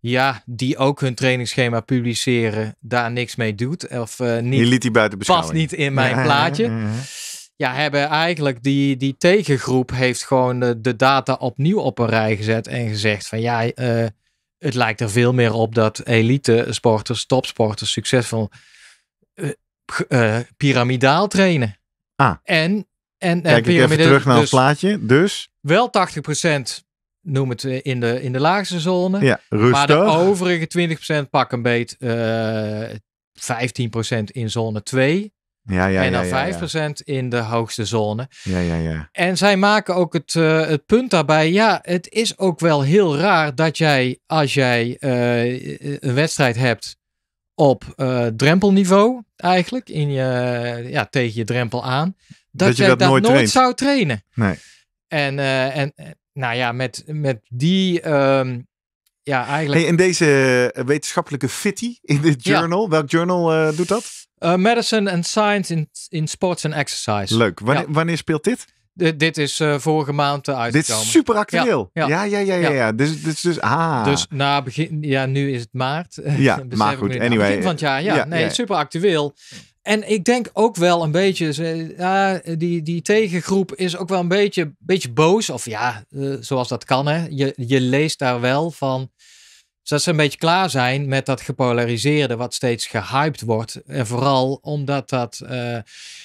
ja, die ook hun trainingsschema publiceren, daar niks mee doet. Of eh, niet. Die buiten Past niet in mijn plaatje. ja, ja, hebben eigenlijk die, die tegengroep heeft gewoon de, de data opnieuw op een rij gezet en gezegd van ja, eh, het lijkt er veel meer op dat elite sporters, topsporters succesvol eh, eh, piramidaal trainen. Ah. En, en, Kijk ik even terug naar het dus plaatje. Dus? Wel 80% noem het in de, in de laagste zone. Ja, rustig. Maar de overige 20% pak een beet 15% in zone 2. Ja, ja, en dan 5% in de hoogste zone. Ja, ja, ja. En zij maken ook het, eh, het punt daarbij. Ja, het is ook wel heel raar dat jij, als jij eh, een wedstrijd hebt op eh, drempelniveau, eigenlijk, in je, ja, tegen je drempel aan, dat, dat je dat, dat nooit, zou trainen. Nee. En, en nou ja, met, met die. Ehm, ja, eigenlijk. Hey, in deze wetenschappelijke fitty in dit journal, welk journal doet dat? Uh, Medicine and Science in, in Sports and Exercise. Leuk. Wanneer, wanneer speelt dit? dit is eh, vorige maand uitgekomen. Eh, dit is superactueel. Ja, ja, ja, ja. ja, Dus, dus, dus, ah. dus na begin, ja, nu is het maart. Ja, maar goed, anyway. Begin van het jaar, ja. nee, superactueel. En ik denk ook wel een beetje, die, die tegengroep is ook wel een beetje, beetje boos. Of ja, zoals dat kan. Hè. Je, je leest daar wel van, zodat ze een beetje klaar zijn met dat gepolariseerde, wat steeds gehyped wordt. En vooral omdat dat. Eh,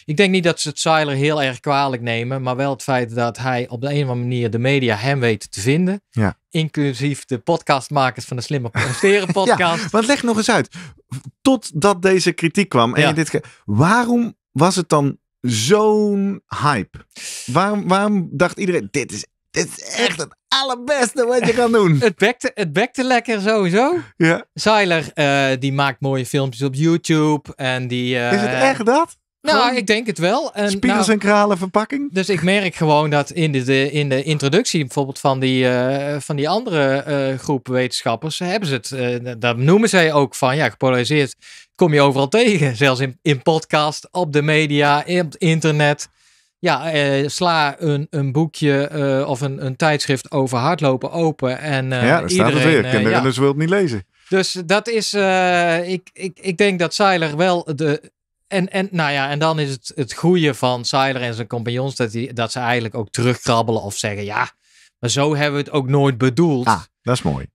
ik denk niet dat ze het Seiler heel erg kwalijk nemen, maar wel het feit dat hij op de een of andere manier de media hem weet te vinden. Ja. Inclusief de podcastmakers van de Slimmer Presteren podcast. ja, want leg nog eens uit. Totdat deze kritiek kwam. En ja. waarom was het dan zo'n hype? Waarom, waarom dacht iedereen, dit is dit is echt het allerbeste wat je kan doen. Het bekte, het bekte lekker sowieso. Ja. Zeiler, eh, die maakt mooie filmpjes op YouTube. En die, eh, is het echt dat? Nou, ik denk het wel. En, Spiegels nou, en kralen verpakking. Dus ik merk gewoon dat in de, in de introductie bijvoorbeeld van die, eh, van die andere uh, groep wetenschappers hebben ze het. Uh, daar noemen zij ook van, ja, gepolariseerd kom je overal tegen. Zelfs in, in podcast, op de media, op het internet ja, eh, sla een, een boekje eh, of een, een tijdschrift over hardlopen open. En, uh, ja, daar staat het weer. en ja. Dus wil het niet lezen. Dus dat is, ik, ik, ik denk dat Seiler wel de. En, en, nou ja, en dan is het, het goede van Seiler en zijn compagnons dat, die, dat ze eigenlijk ook terugkrabbelen of zeggen: ja, maar zo hebben we het ook nooit bedoeld. Ah, dat is mooi.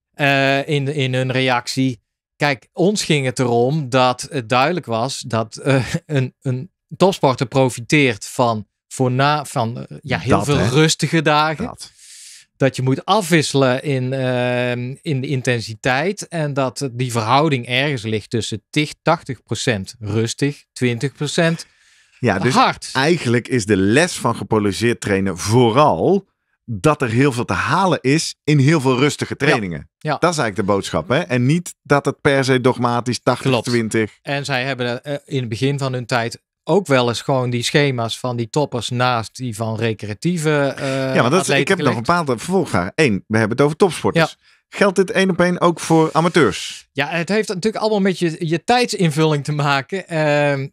in, in hun reactie. Kijk, ons ging het erom dat het duidelijk was dat een, een topsporter profiteert van voor na van eh, ja, heel veel rustige dagen. Dat. dat. je moet afwisselen in, ehm, in de intensiteit. En dat die verhouding ergens ligt tussen 80% rustig, 20% ja, dus hard. Eigenlijk is de les van gepolariseerd trainen vooral dat er heel veel te halen is in heel veel rustige trainingen. Ja, Dat is eigenlijk de boodschap. Hè? En niet dat het per se dogmatisch 80-20. En zij hebben eh, in het begin van hun tijd ook wel eens gewoon die schema's van die toppers naast die van recreatieve eh, Ja, want dat ik heb gelegd. nog een paar vervolgvragen. Eén, we hebben het over topsporters. Geldt dit één op één ook voor amateurs? Ja, het heeft natuurlijk allemaal met je, je tijdsinvulling te maken. Ehm,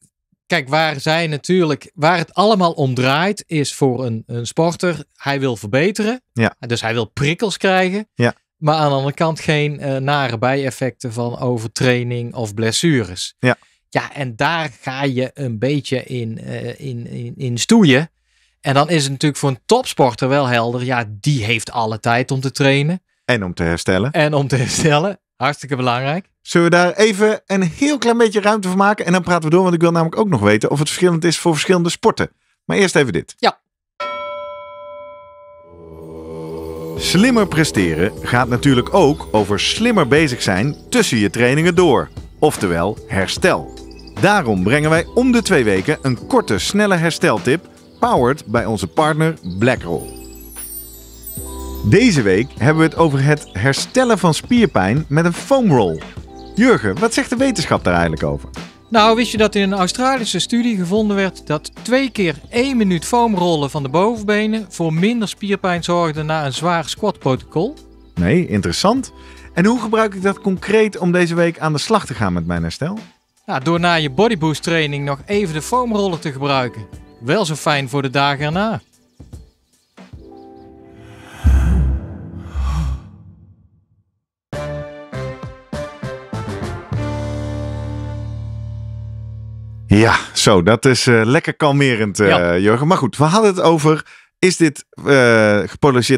kijk, waar zij natuurlijk, waar het allemaal om draait, is voor een, een sporter, hij wil verbeteren. Ja. Dus hij wil prikkels krijgen. Ja. Maar aan de andere kant geen uh, nare bijeffecten van overtraining of blessures. Ja. Ja, en daar ga je een beetje in, eh, in, in, in stoeien. En dan is het natuurlijk voor een topsporter wel helder. Ja, die heeft alle tijd om te trainen. En om te herstellen. En om te herstellen. Hartstikke belangrijk. Zullen we daar even een heel klein beetje ruimte voor maken? En dan praten we door, want ik wil namelijk ook nog weten of het verschillend is voor verschillende sporten. Maar eerst even dit. Ja. Slimmer presteren gaat natuurlijk ook over slimmer bezig zijn tussen je trainingen door oftewel herstel. Daarom brengen wij om de twee weken een korte, snelle hersteltip, powered bij onze partner BlackRoll. Deze week hebben we het over het herstellen van spierpijn met een foamroll. Jurgen, wat zegt de wetenschap daar eigenlijk over? Nou, wist je dat in een Australische studie gevonden werd dat twee keer één minuut foamrollen van de bovenbenen voor minder spierpijn zorgde na een zwaar squatprotocol? Nee, interessant. En hoe gebruik ik dat concreet om deze week aan de slag te gaan met mijn herstel? door na je bodyboost training nog even de foamroller te gebruiken. Wel zo fijn voor de dagen erna. Ja, zo, dat is eh, lekker kalmerend, uh, Jurgen. Maar goed, we hadden het over is dit uh,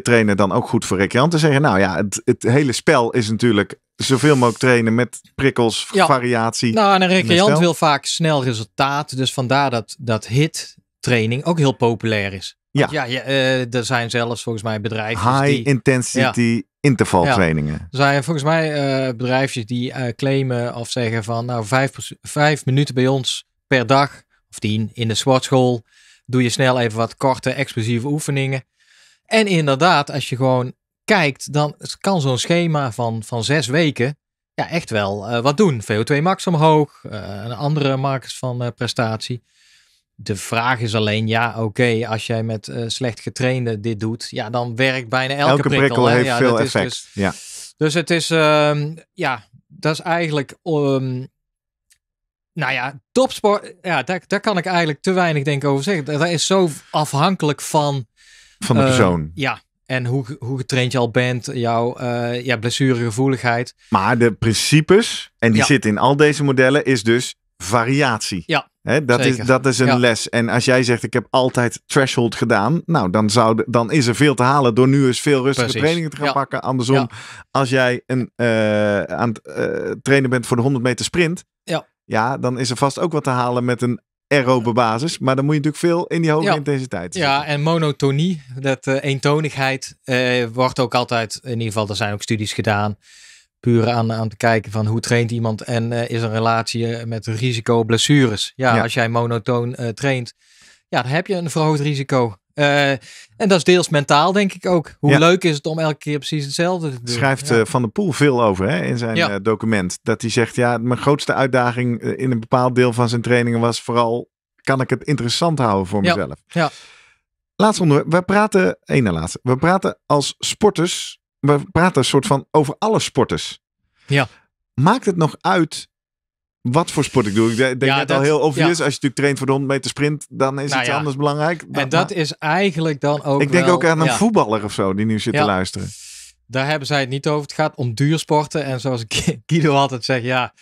trainen dan ook goed voor recreanten? Zeggen, nou ja, het, het hele spel is natuurlijk zoveel mogelijk trainen met prikkels, ja. variatie. Nou, en een recreant wil vaak snel resultaat. Dus vandaar dat, dat hit training ook heel populair is. Ja, ja, eh, er zijn zelfs volgens mij bedrijven. High intensity interval trainingen. Er zijn volgens mij eh, bedrijfjes die claimen of zeggen van nou vijf, vijf minuten bij ons per dag of tien in de sportschool doe je snel even wat korte, explosieve oefeningen. En inderdaad, als je gewoon kijkt, dan kan zo'n schema van, van zes weken ja, echt wel eh, wat doen. VO2 max omhoog, eh, een andere markers van eh, prestatie. De vraag is alleen, ja, oké, als jij met slecht getrainde dit doet, ja, dan werkt bijna elke, elke prikkel. heeft ja, veel effect. Dus, ja. dus het is, ehm, ja, dat is eigenlijk um, nou ja, topsport, ja, daar, daar kan ik eigenlijk te weinig denk over zeggen. Dat is zo afhankelijk van... Van de eh, persoon. ja, en hoe, hoe getraind je al bent, jouw uh, ja, blessuregevoeligheid. Maar de principes, en die ja. zitten in al deze modellen, is dus variatie. Ja, dat, is, dat is een les. En als jij zegt, ik heb altijd threshold gedaan. Nou, dan, zou dan is er veel te halen door nu eens veel rustige trainingen te gaan pakken. Andersom, als jij een, eh, aan het trainen bent voor de 100 meter sprint. Ja. Ja, dan is er vast ook wat te halen met een aerobe basis. Maar dan moet je natuurlijk veel in die hoge intensiteit. Ja, en monotonie, dat eh, eentonigheid, eh, wordt ook altijd, in ieder geval, er zijn ook studies gedaan. Puur aan, aan te kijken van hoe traint iemand en eh, is er een relatie met risico blessures. Ja, als jij monotoon traint, ja, dan heb je een verhoogd risico eh, en dat is deels mentaal, denk ik ook. Hoe leuk is het om elke keer precies hetzelfde te doen? Schrijft eh, Van der Poel veel over hè, in zijn eh, document. Dat hij zegt, ja, mijn grootste uitdaging in een bepaald deel van zijn trainingen was vooral, kan ik het interessant houden voor mezelf? Ja. Laatste onderwerp. We praten, één na laatste. We praten als sporters, we praten een soort van over alle sporters. Ja. Maakt het nog uit wat voor sport ik doe. Ik denk net al heel obvious. Als je natuurlijk traint voor de 100 meter sprint, dan is nou iets anders belangrijk. en dat is eigenlijk dan ook Ik denk ook aan een voetballer of zo die nu zit te luisteren. Daar hebben zij het niet over. Het gaat om duursporten. En zoals Guido altijd zegt, ja,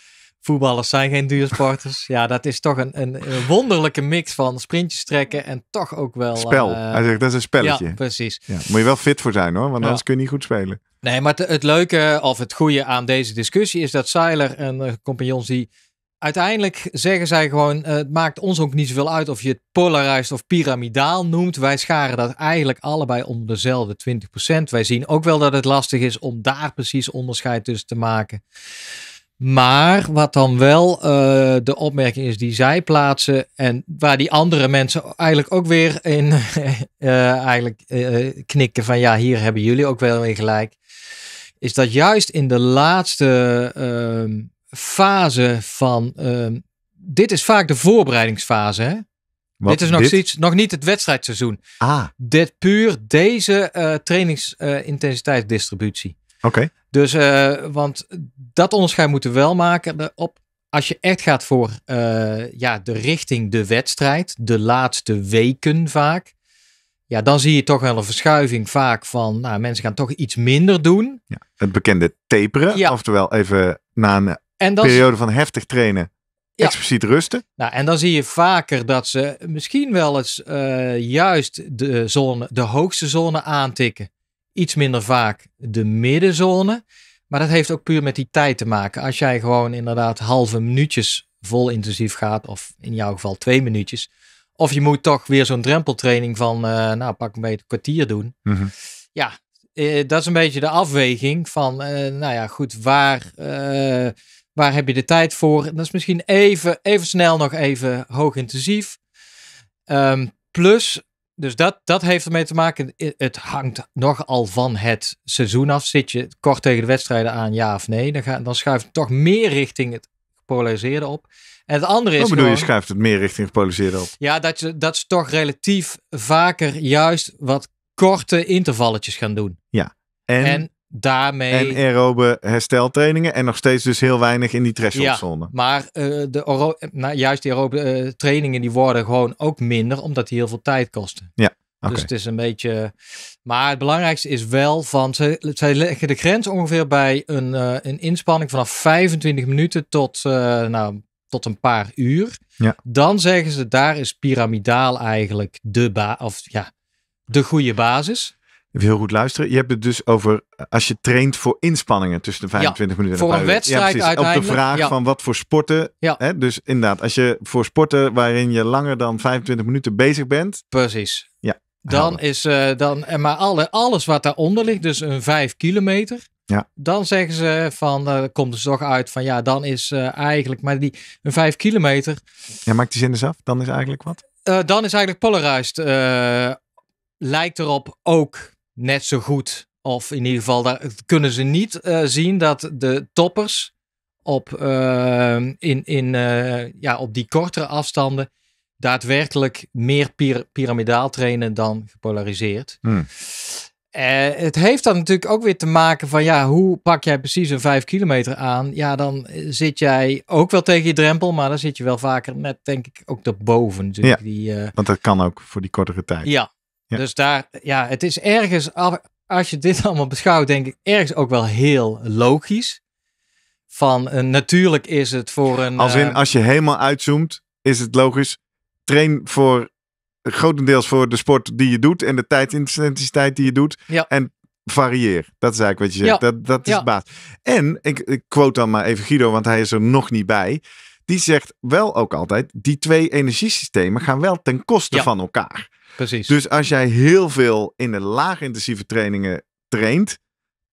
voetballers zijn geen duursporters. ja, dat is toch een, een, wonderlijke mix van sprintjes trekken en toch ook wel... Spel. Eh, hij zegt, dat is een spelletje. Ja, precies. Moet je wel fit voor zijn hoor, want anders kun je niet goed spelen. Nee, maar het, leuke of het goede aan deze discussie is dat Seiler een uh, eh, compagnons die Uiteindelijk zeggen zij gewoon: eh, het maakt ons ook niet zoveel uit of je het polarized of piramidaal noemt. Wij scharen dat eigenlijk allebei onder dezelfde 20%. Wij zien ook wel dat het lastig is om daar precies onderscheid tussen te maken. Maar wat dan wel eh, de opmerking is die zij plaatsen en waar die andere mensen eigenlijk ook weer in eh, eigenlijk, knikken van ja, hier hebben jullie ook wel in gelijk. Is dat juist in de laatste ehm, fase van. Ehm, dit is vaak de voorbereidingsfase. Hè? dit is nog, Iets, nog niet het wedstrijdseizoen. Ah. Dit puur deze uh, trainingsintensiteitsdistributie. Oké. Dus, eh, want dat onderscheid moeten we wel maken. Op, als je echt gaat voor eh, ja, de richting de wedstrijd, de laatste weken vaak. Ja, dan zie je toch wel een verschuiving vaak van, nou, mensen gaan toch iets minder doen. Ja, het bekende taperen, ja. oftewel even na een en periode van heftig trainen. Expliciet rusten. Nou, en dan zie je vaker dat ze misschien wel eens eh, juist de, zone, de hoogste zone aantikken. Iets minder vaak de middenzone. Maar dat heeft ook puur met die tijd te maken. Als jij gewoon inderdaad halve minuutjes vol intensief gaat, of in jouw geval twee minuutjes. Of je moet toch weer zo'n drempeltraining van, eh, nou pak een beetje een kwartier doen. Mhm. Ja, eh, dat is een beetje de afweging van, nou ja, goed, waar Waar heb je de tijd voor? dat is misschien even, even snel nog even hoog intensief. Ehm, plus, dus dat, dat heeft ermee te maken. Het hangt nogal van het seizoen af. Zit je kort tegen de wedstrijden aan, ja of nee? Dan, ga, dan schuift het toch meer richting het gepolariseerde op. En het andere is. Wat oh, bedoel je, schuift het meer richting het gepolariseerde op? Ja, dat, je, dat ze toch relatief vaker juist wat korte intervalletjes gaan doen. Ja. en daarmee... En aerobe hersteltrainingen en nog steeds dus heel weinig in die thresholdzone. Ja, maar eh, de nou, juist die aerobe eh, trainingen die worden gewoon ook minder omdat die heel veel tijd kosten. Ja. Dus het is een beetje. Maar het belangrijkste is wel van. Ze, zij leggen de grens ongeveer bij een, eh, een inspanning vanaf 25 minuten tot, nou, tot een paar uur. Ja. Dan zeggen ze daar is piramidaal eigenlijk de, ba of, ja, de goede basis heel goed luisteren. Je hebt het dus over eh, als je traint voor inspanningen tussen de 25 minuten en de Voor een wedstrijd ja, Op de vraag van wat voor sporten. Ja. Hè? Dus inderdaad, als je voor sporten waarin je langer dan 25 minuten bezig bent. Precies. Ja. Dan is uh, dan, eh, maar alle, alles wat daaronder ligt, dus een 5 kilometer. Ja. Dan zeggen ze van, uh, komt er toch uit van ja, dan is eigenlijk, maar die een 5 kilometer. Ja, maakt die zin eens af. Dan is eigenlijk wat? dan is eigenlijk polarized. lijkt erop ook net zo goed, of in ieder geval daar, kunnen ze niet eh, zien dat de toppers op, eh, in, in, eh, ja, op die kortere afstanden daadwerkelijk meer pir piramidaal trainen dan gepolariseerd. Hmm. het heeft dan natuurlijk ook weer te maken van ja, hoe pak jij precies een vijf kilometer aan? Ja, dan zit jij ook wel tegen je drempel, maar dan zit je wel vaker net, denk ik, ook daarboven. ja, die, want dat kan ook voor die kortere tijd. Ja, dus daar, ja, het is ergens, als je dit allemaal beschouwt, denk ik ergens ook wel heel logisch. Van eh, natuurlijk is het voor een. Als in, eh, als je helemaal uitzoomt, is het logisch. Train voor grotendeels voor de sport die je doet en de intensiteit die je doet. Ja. En varieer. Dat is eigenlijk wat je zegt. Ja. Dat, dat is ja. baat. En ik, ik quote dan maar even Guido, want hij is er nog niet bij. Die zegt wel ook altijd: die twee energiesystemen gaan wel ten koste van elkaar. Precies. Dus als jij heel veel in de laag-intensieve trainingen traint,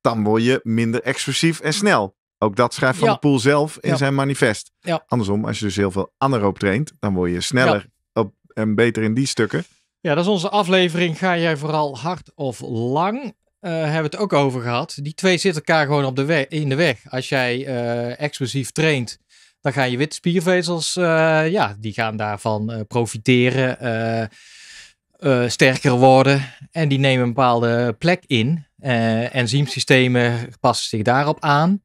dan word je minder explosief en snel. Ook dat schrijft Van de Poel zelf in zijn manifest. Andersom, als je dus heel veel anaerob traint, dan word je sneller op, en beter in die stukken. Ja, dat is onze aflevering. Ga jij vooral hard of lang? Uh, hebben we het ook over gehad. Die twee zitten elkaar gewoon op de weg, in de weg. Als jij uh, explosief traint, dan gaan je witte spiervezels, eh, ja, die gaan daarvan profiteren. Eh, sterker worden en die nemen een bepaalde plek in. Uh, eh, enzymsystemen passen zich daarop aan.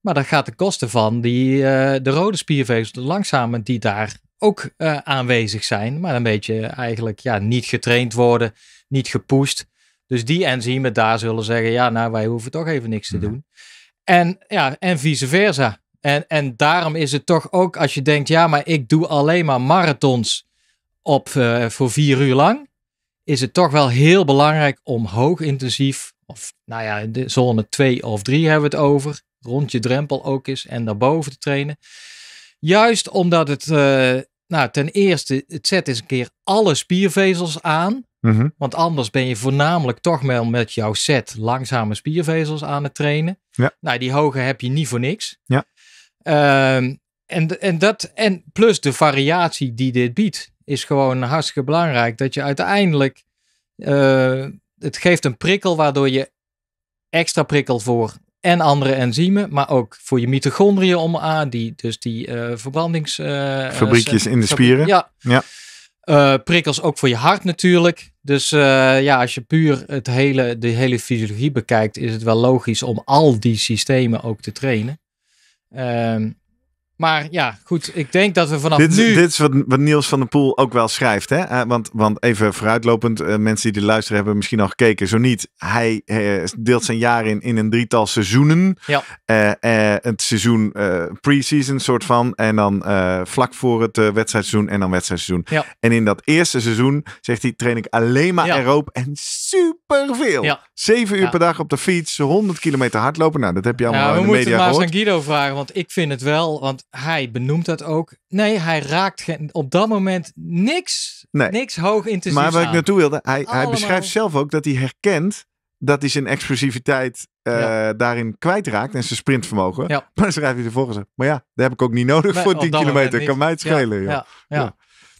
Maar dat gaat de kosten van die, eh, de rode spiervezels, de langzame, die daar ook aanwezig zijn. Maar een beetje eigenlijk ja, niet getraind worden, niet gepoest. Dus die enzymen daar zullen zeggen, ja, nou, wij hoeven toch even niks te mhm. doen. En, ja, en vice versa. En, en daarom is het toch ook als je denkt, ja, maar ik doe alleen maar marathons op, voor vier uur lang is het toch wel heel belangrijk om hoog intensief of nou ja, de zone 2 of 3 hebben we het over, rond je drempel ook is en daarboven te trainen. Juist omdat het, eh, nou ten eerste, het zet eens een keer alle spiervezels aan. Mhm. Want anders ben je voornamelijk toch wel met jouw set langzame spiervezels aan het trainen. Ja. Nou, die hoge heb je niet voor niks. Ja. Ehm, en, en, dat, en plus de variatie die dit biedt is gewoon hartstikke belangrijk. Dat je uiteindelijk, eh, het geeft een prikkel waardoor je extra prikkel voor en andere enzymen, maar ook voor je mitochondriën om aan, die, dus die eh, verbrandingsfabriekjes verbrandings... Eh, Fabriekjes in de spieren. Ja. ja. prikkels ook voor je hart natuurlijk. Dus ja, als je puur het hele, de hele fysiologie bekijkt, is het wel logisch om al die systemen ook te trainen. Ehm, maar ja, goed, ik denk dat we vanaf dit, nu... Dit is wat, Niels van der Poel ook wel schrijft. Hè? Eh, want, want even vooruitlopend, eh, mensen die er luisteren hebben misschien al gekeken. Zo niet, hij eh, deelt zijn jaar in, in een drietal seizoenen. Ja. het seizoen pre-season soort van. En dan vlak voor het wedstrijdseizoen en dan wedstrijdseizoen. Ja. En in dat eerste seizoen zegt hij, train ik alleen maar ja. en super per veel Zeven uur per dag op de fiets, 100 kilometer hardlopen. Nou, dat heb je allemaal in de media gehoord. We moeten maar aan Guido vragen, want ik vind het wel, want hij benoemt dat ook. Nee, hij raakt op dat moment niks, niks hoog intensief Maar waar ik naartoe wilde, hij, hij beschrijft zelf ook dat hij herkent dat hij zijn explosiviteit uh, eh, ja. daarin kwijtraakt en zijn sprintvermogen. Maar dan schrijft hij volgende. Maar ja, dat heb ik ook niet nodig voor 10 kilometer. Kan mij het schelen. Ja, ja.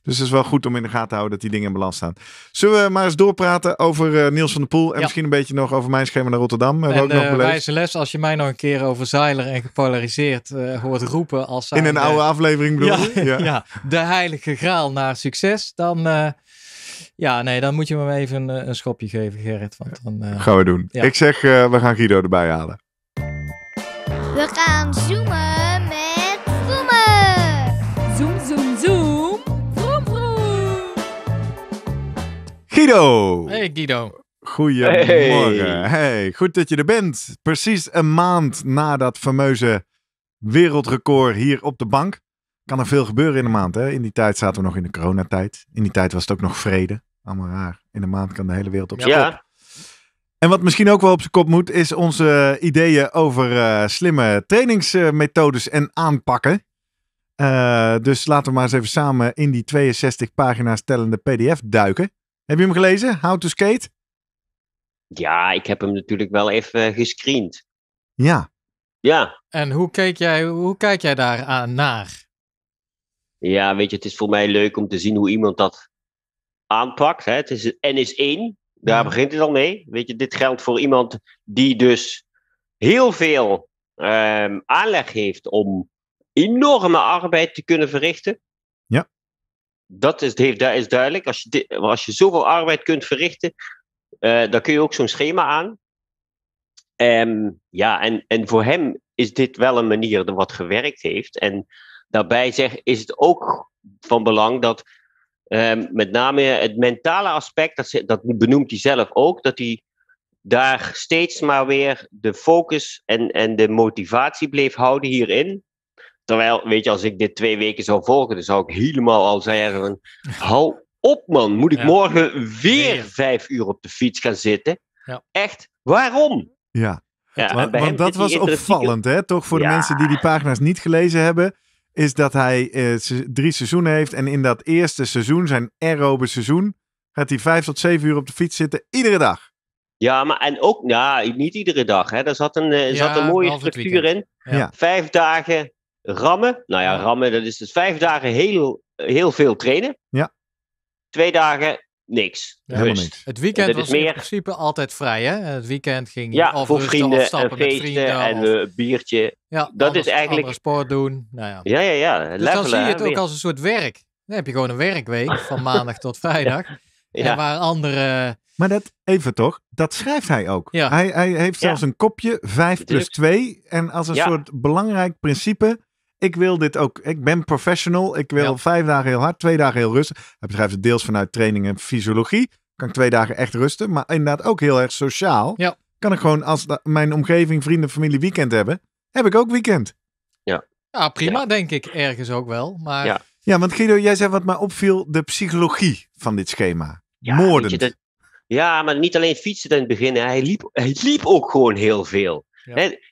Dus het is wel goed om in de gaten te houden dat die dingen in balans staan. Zullen we maar eens doorpraten over eh, Niels van der Poel. En misschien een beetje nog over mijn schema naar Rotterdam. Eh, en, eh, wijze les, als je mij nog een keer over zeiler en gepolariseerd hoort roepen. Als in een oude aflevering bedoel ja, ja. de heilige graal naar succes. Dan... Ja, nee, dan moet je me even een, schopje geven, Gerrit. Want dan, Gaan we doen. Ik zeg, we gaan Guido erbij halen. We gaan zoomen. Guido. Hey Guido. Goedemorgen. Hey. goed dat je er bent. Precies een maand na dat fameuze wereldrecord hier op de bank. Kan er veel gebeuren in een maand. Hè? In die tijd zaten we nog in de coronatijd. In die tijd was het ook nog vrede. Allemaal raar. In een maand kan de hele wereld op zijn ja. kop. En wat misschien ook wel op zijn kop moet, is onze ideeën over uh, slimme trainingsmethodes en aanpakken. Eh, dus laten we maar eens even samen in die 62 pagina's tellende PDF duiken. Heb je hem gelezen, How to Skate? Ja, ik heb hem natuurlijk wel even eh, gescreend. Ja. Ja. En hoe kijk jij, hoe kijk jij daar aan naar? Ja, weet je, het is voor mij leuk om te zien hoe iemand dat aanpakt. Hè? Het is N is één. daar begint het al mee. Weet je, dit geldt voor iemand die dus heel veel ehm, aanleg heeft om enorme arbeid te kunnen verrichten dat is, dat is duidelijk. Als je, als je zoveel arbeid kunt verrichten, eh, dan kun je ook zo'n schema aan. Um, ja, en, en voor hem is dit wel een manier wat gewerkt heeft. En daarbij zeg, is het ook van belang dat ehm, met name het mentale aspect, dat, dat benoemt hij zelf ook, dat hij daar steeds maar weer de focus en, en de motivatie bleef houden hierin. Terwijl, weet je, als ik dit twee weken zou volgen, dan zou ik helemaal al zeggen van, hou op man, moet ik morgen weer vijf uur op de fiets gaan zitten? Ja. Echt, waarom? Ja, want, dat was opvallend, hè? Toch voor de mensen die die pagina's niet gelezen hebben, is dat hij eh, drie seizoenen heeft en in dat eerste seizoen, zijn aerobe seizoen, gaat hij vijf tot zeven uur op de fiets zitten, iedere dag. Ja, maar en ook, ja, nou, niet iedere dag. Hè. Daar zat een, eh, zat een mooie structuur in. Vijf dagen, rammen. Nou ja, rammen, dat is dus vijf dagen heel, heel veel trainen. Ja. Twee dagen niks. Het weekend was meer... in principe altijd vrij, hè? Het weekend ging je voor vrienden, afstappen feesten, met vrienden. En een biertje. Ja, dat is eigenlijk... sport doen. Nou ja. ja, ja, ja. Dus dan zie je het ook als een soort werk. Dan heb je gewoon een werkweek van maandag tot vrijdag. Ja. waar andere... Maar dat, even toch, dat schrijft hij ook. Ja. Hij, hij heeft zelfs een kopje, 5 plus 2. En als een soort belangrijk principe, ik wil dit ook. Ik ben professional. Ik wil vijf dagen heel hard, twee dagen heel rustig. Hij beschrijft het deels vanuit training en fysiologie. Kan ik twee dagen echt rusten, maar inderdaad ook heel erg sociaal. Ja. Kan ik gewoon als mijn omgeving, vrienden, familie weekend hebben, heb ik ook weekend. Ja, ja prima denk ik ergens ook wel. Maar... Ja. want Guido, jij zei wat mij opviel, de psychologie van dit schema. Ja, ja, maar niet alleen fietsen in het begin. Hij liep, hij liep ook gewoon heel veel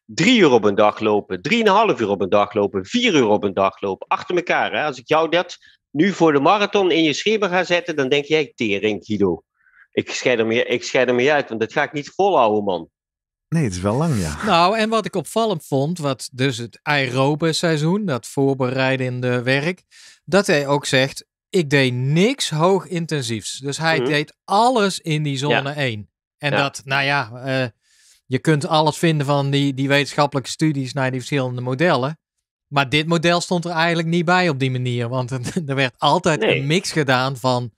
drie uur op een dag lopen, drieënhalf uur op een dag lopen, vier uur op een dag lopen, achter elkaar. Hè? Als ik jou dat nu voor de marathon in je schema ga zetten, dan denk jij, tering Guido. Ik scheid, er ik scheid er uit, want dat ga ik niet volhouden, man. Nee, het is wel lang, ja. Nou, en wat ik opvallend vond, wat dus het aerobe seizoen, dat voorbereidende werk, dat hij ook zegt, ik deed niks hoog intensiefs. Dus hij mhm. deed alles in die zone ja. 1. En dat, nou ja, eh, je kunt alles vinden van die, die wetenschappelijke studies naar die verschillende modellen. Maar dit model stond er eigenlijk niet bij op die manier. Want er werd altijd een mix gedaan van,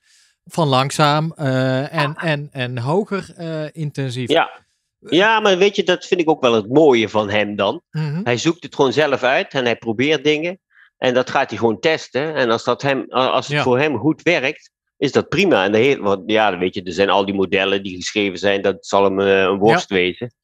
van langzaam eh, en, ah. en, en hoger eh, intensief. Ja. Eh, ja, maar weet je, dat vind ik ook wel het mooie van hem dan. Mhm. Hij zoekt het gewoon zelf uit en hij probeert dingen. En dat gaat hij gewoon testen. En als, dat hem, als het voor hem goed werkt, is dat prima. En heet, want, ja, weet je, er zijn al die modellen die geschreven zijn, dat zal hem eh, een worst wezen.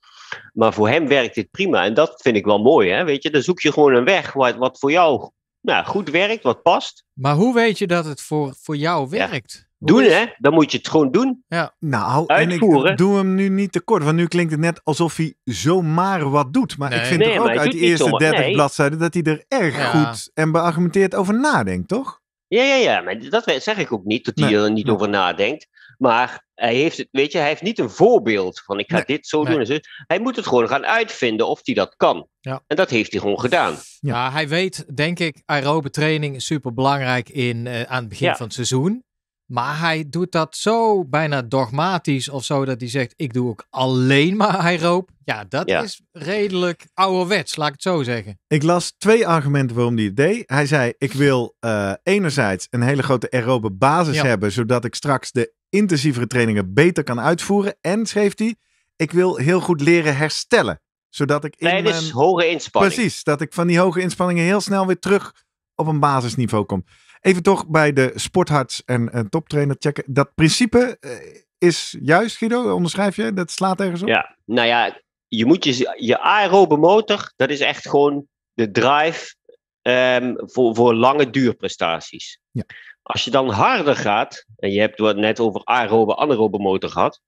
Maar voor hem werkt dit prima. En dat vind ik wel mooi, hè? Weet je, dan zoek je gewoon een weg wat, wat voor jou nou, goed werkt, wat past. Maar hoe weet je dat het voor, voor jou werkt? Doen, hè? Dan moet je het gewoon doen. Ja. Nou, en ik doe hem nu niet tekort, want nu klinkt het net alsof hij zomaar wat doet. Maar ik vind toch ook uit die eerste 30 bladzijden dat hij er erg goed en beargumenteerd over nadenkt, toch? Ja, ja, ja, maar dat zeg ik ook niet, dat hij er niet over nadenkt. Maar hij heeft, het, weet je, hij heeft niet een voorbeeld van ik ga dit zo doen. En zo. Hij moet het gewoon gaan uitvinden of hij dat kan. Ja. En dat heeft hij gewoon gedaan. Ja, hij weet, denk ik, aerobe training is super belangrijk in, eh, aan het begin van het seizoen. Maar hij doet dat zo bijna dogmatisch of zo, dat hij zegt: Ik doe ook alleen maar hijroop. Ja, dat is redelijk ouderwets, laat ik het zo zeggen. Ik las twee argumenten waarom hij het deed. Hij zei: Ik wil eh, enerzijds een hele grote aerobe basis hebben, zodat ik straks de intensievere trainingen beter kan uitvoeren. En schreef hij: Ik wil heel goed leren herstellen, zodat ik. Tijdens hoge inspanning. Precies, dat ik van die hoge inspanningen heel snel weer terug op een basisniveau kom. Even toch bij de sportharts en, eh, toptrainer checken. Dat principe eh, is juist, Guido? Onderschrijf je? Dat slaat ergens op? Ja, nou ja, je moet je, je aerobe motor, dat is echt gewoon de drive ehm, voor, voor lange duurprestaties. Ja. Als je dan harder gaat, en je hebt het net over aerobe, anaerobe motor gehad.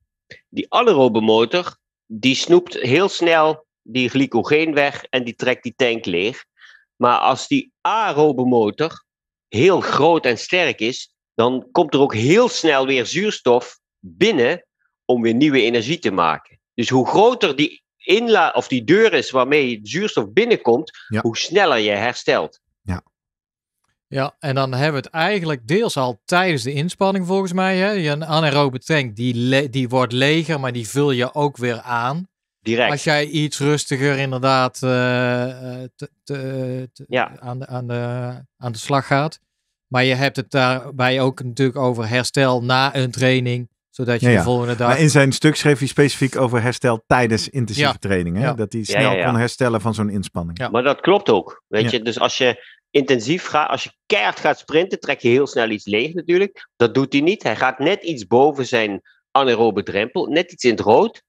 Die anaerobe motor, die snoept heel snel die glycogeen weg en die trekt die tank leeg. Maar als die aerobe motor heel groot en sterk is, dan komt er ook heel snel weer zuurstof binnen om weer nieuwe energie te maken. Dus hoe groter die inla of die deur is waarmee zuurstof binnenkomt, hoe sneller je herstelt. Ja. Ja, en dan hebben we het eigenlijk deels al tijdens de inspanning volgens mij. Hè? Een anaerobe tank die, die wordt leger, maar die vul je ook weer aan. Als jij iets rustiger inderdaad eh, eh, aan, de, aan, de, aan de slag gaat. Maar je hebt het daarbij ook natuurlijk over herstel na een training zodat je de volgende dag. Maar in zijn stuk schreef hij specifiek over herstel tijdens intensieve training. Dat hij snel kon herstellen van zo'n inspanning. Maar dat klopt ook. Weet je, dus als je intensief gaat, als je keihard gaat sprinten, trek je heel snel iets leeg natuurlijk. Dat doet hij niet. Hij gaat net iets boven zijn anaerobe drempel, net iets in het rood.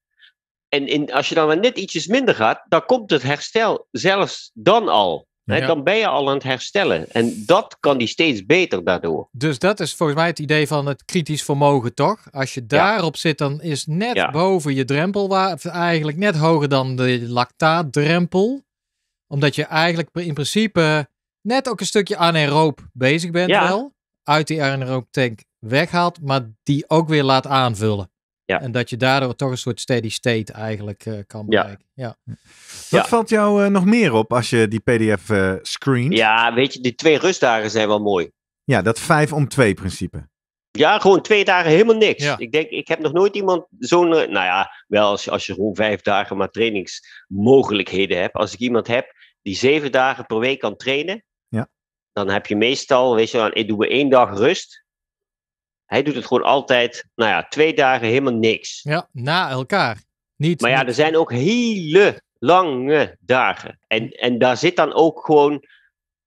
En in, als je dan maar net ietsjes minder gaat, dan komt het herstel zelfs dan al. Dan ben je al aan het herstellen. En dat kan die steeds beter daardoor. Dus dat is volgens mij het idee van het kritisch vermogen, toch? Als je daarop zit, dan is net boven je drempel, eigenlijk net hoger dan de lactaatdrempel. Omdat je eigenlijk in principe net ook een stukje anaeroop bezig bent wel. Uit die anaeroop tank weghaalt, maar die ook weer laat aanvullen. Ja. En dat je daardoor toch een soort steady state eigenlijk eh, kan bereiken. Ja. Wat valt jou eh, nog meer op als je die PDF uh, eh, screent? Ja, weet je, die twee rustdagen zijn wel mooi. Ja, dat vijf om twee principe. Ja, gewoon twee dagen helemaal niks. Ik denk, ik heb nog nooit iemand zo'n. Nou ja, wel als, als je gewoon vijf dagen maar trainingsmogelijkheden hebt. Als ik iemand heb die zeven dagen per week kan trainen, dan heb je meestal, weet je, dan doen we één dag rust. Hij doet het gewoon altijd, nou ja, twee dagen helemaal niks. Ja, na elkaar. Niet, maar ja, er zijn ook hele lange dagen. En, en daar zit dan ook gewoon,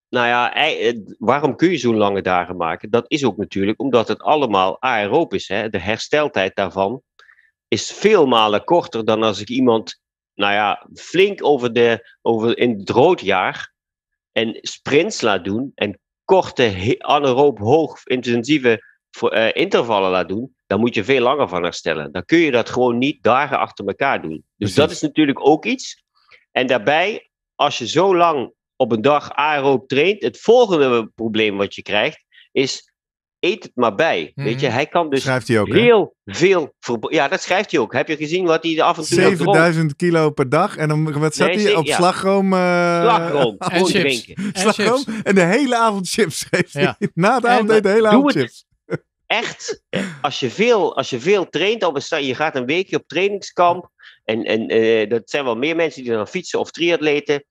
nou ja, eh, waarom kun je zo'n lange dagen maken? Dat is ook natuurlijk omdat het allemaal aeroop is. Hè? De hersteltijd daarvan is veel malen korter dan als ik iemand, nou ja, flink over, de, over in het roodjaar en sprints laat doen en korte, anaerob hoog intensieve voor, eh, intervallen laat doen, dan moet je veel langer van herstellen. Dan kun je dat gewoon niet dagen achter elkaar doen. Dus dat is natuurlijk ook iets. En daarbij, als je zo lang op een dag aeroop traint, het volgende probleem wat je krijgt is eet het maar bij. Weet je, mhm. hij kan dus hij ook, heel veel. Ja, dat schrijft hij ook. Heb je gezien wat hij af en toe 7000 kilo per dag. En dan wat zat hij op slagroom. Eh, slagroom. En chips. En slagroom. En de hele avond chips hij. Na het avond de hele avond chips echt, als je veel, als je veel traint, al bestaat, je gaat een weekje op trainingskamp. En, en eh, dat zijn wel meer mensen die dan fietsen of triatleten.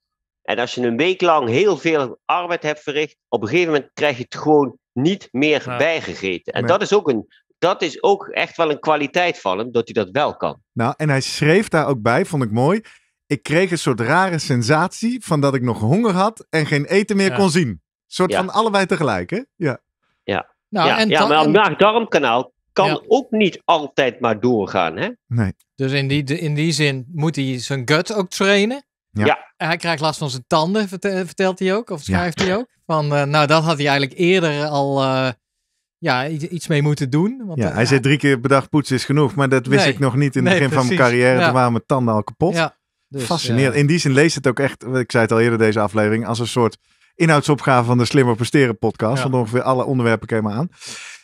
En als je een week lang heel veel arbeid hebt verricht, op een gegeven moment krijg je het gewoon niet meer bijgegeten. En dat is ook een. Dat is ook echt wel een kwaliteit van hem, dat hij dat wel kan. Nou, en hij schreef daar ook bij, vond ik mooi. Ik kreeg een soort rare sensatie van dat ik nog honger had en geen eten meer kon zien. Een soort van allebei tegelijk, hè? Ja. Ja, nou, ja, en ja, maar het maag-darmkanaal kan ook niet altijd maar doorgaan. Hè? Nee. Dus in die, in die zin moet hij zijn gut ook trainen. Ja. Hij krijgt last van zijn tanden, vertelt hij ook, of schrijft hij ook. Van, eh, nou, dat had hij eigenlijk eerder al eh, ja, iets mee moeten doen. Want, ja, eh, hij zei drie keer per dag poetsen is genoeg, maar dat wist ik nog niet in het begin van mijn carrière. Toen waren mijn tanden al kapot. Ja. Dus, Fascinerend. In die zin leest het ook echt, ik zei het al eerder deze aflevering, als een soort inhoudsopgave van de Slimmer Presteren podcast. van ongeveer alle onderwerpen kwamen aan.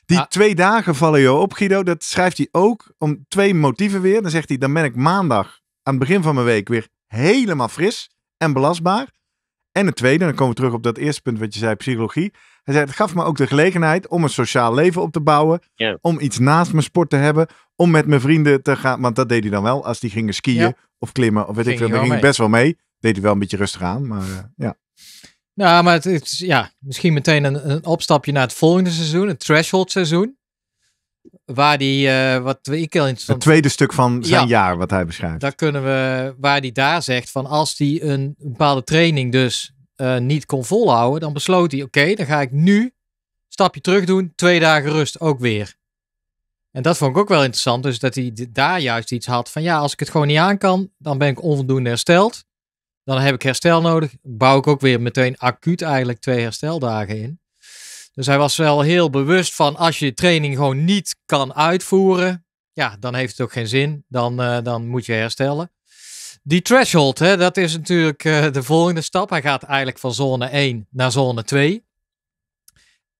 Die twee dagen vallen je op, Guido. Dat schrijft hij ook om twee motieven weer. Dan zegt hij, dan ben ik maandag aan het begin van mijn week weer helemaal fris en belastbaar. En het tweede, dan komen we terug op dat eerste punt wat je zei, psychologie. Hij zei, het gaf me ook de gelegenheid om een sociaal leven op te bouwen. Om iets naast mijn sport te hebben. Om met mijn vrienden te gaan. Want dat deed hij dan wel als die gingen skiën of klimmen. Of weet ik veel. Daar ging ik best wel mee. Deed hij wel een beetje rustig aan. Maar eh, ja. Nou, maar het is ja, misschien meteen een, een opstapje naar het volgende seizoen, het threshold seizoen. Waar die, eh, wat ik heel interessant Het tweede stuk van zijn jaar, wat hij beschrijft. Daar kunnen we, waar die daar zegt van als die een bepaalde training dus eh, niet kon volhouden, dan besloot hij: oké, dan ga ik nu stapje terug doen, twee dagen rust ook weer. En dat vond ik ook wel interessant, dus dat hij daar juist iets had van ja, als ik het gewoon niet aan kan, dan ben ik onvoldoende hersteld. Dan heb ik herstel nodig. Bouw ik ook weer meteen acuut eigenlijk twee hersteldagen in. Dus hij was wel heel bewust van als je training gewoon niet kan uitvoeren, ja, dan heeft het ook geen zin. Dan, eh, dan moet je herstellen. Die threshold, hè, dat is natuurlijk eh, de volgende stap. Hij gaat eigenlijk van zone 1 naar zone 2.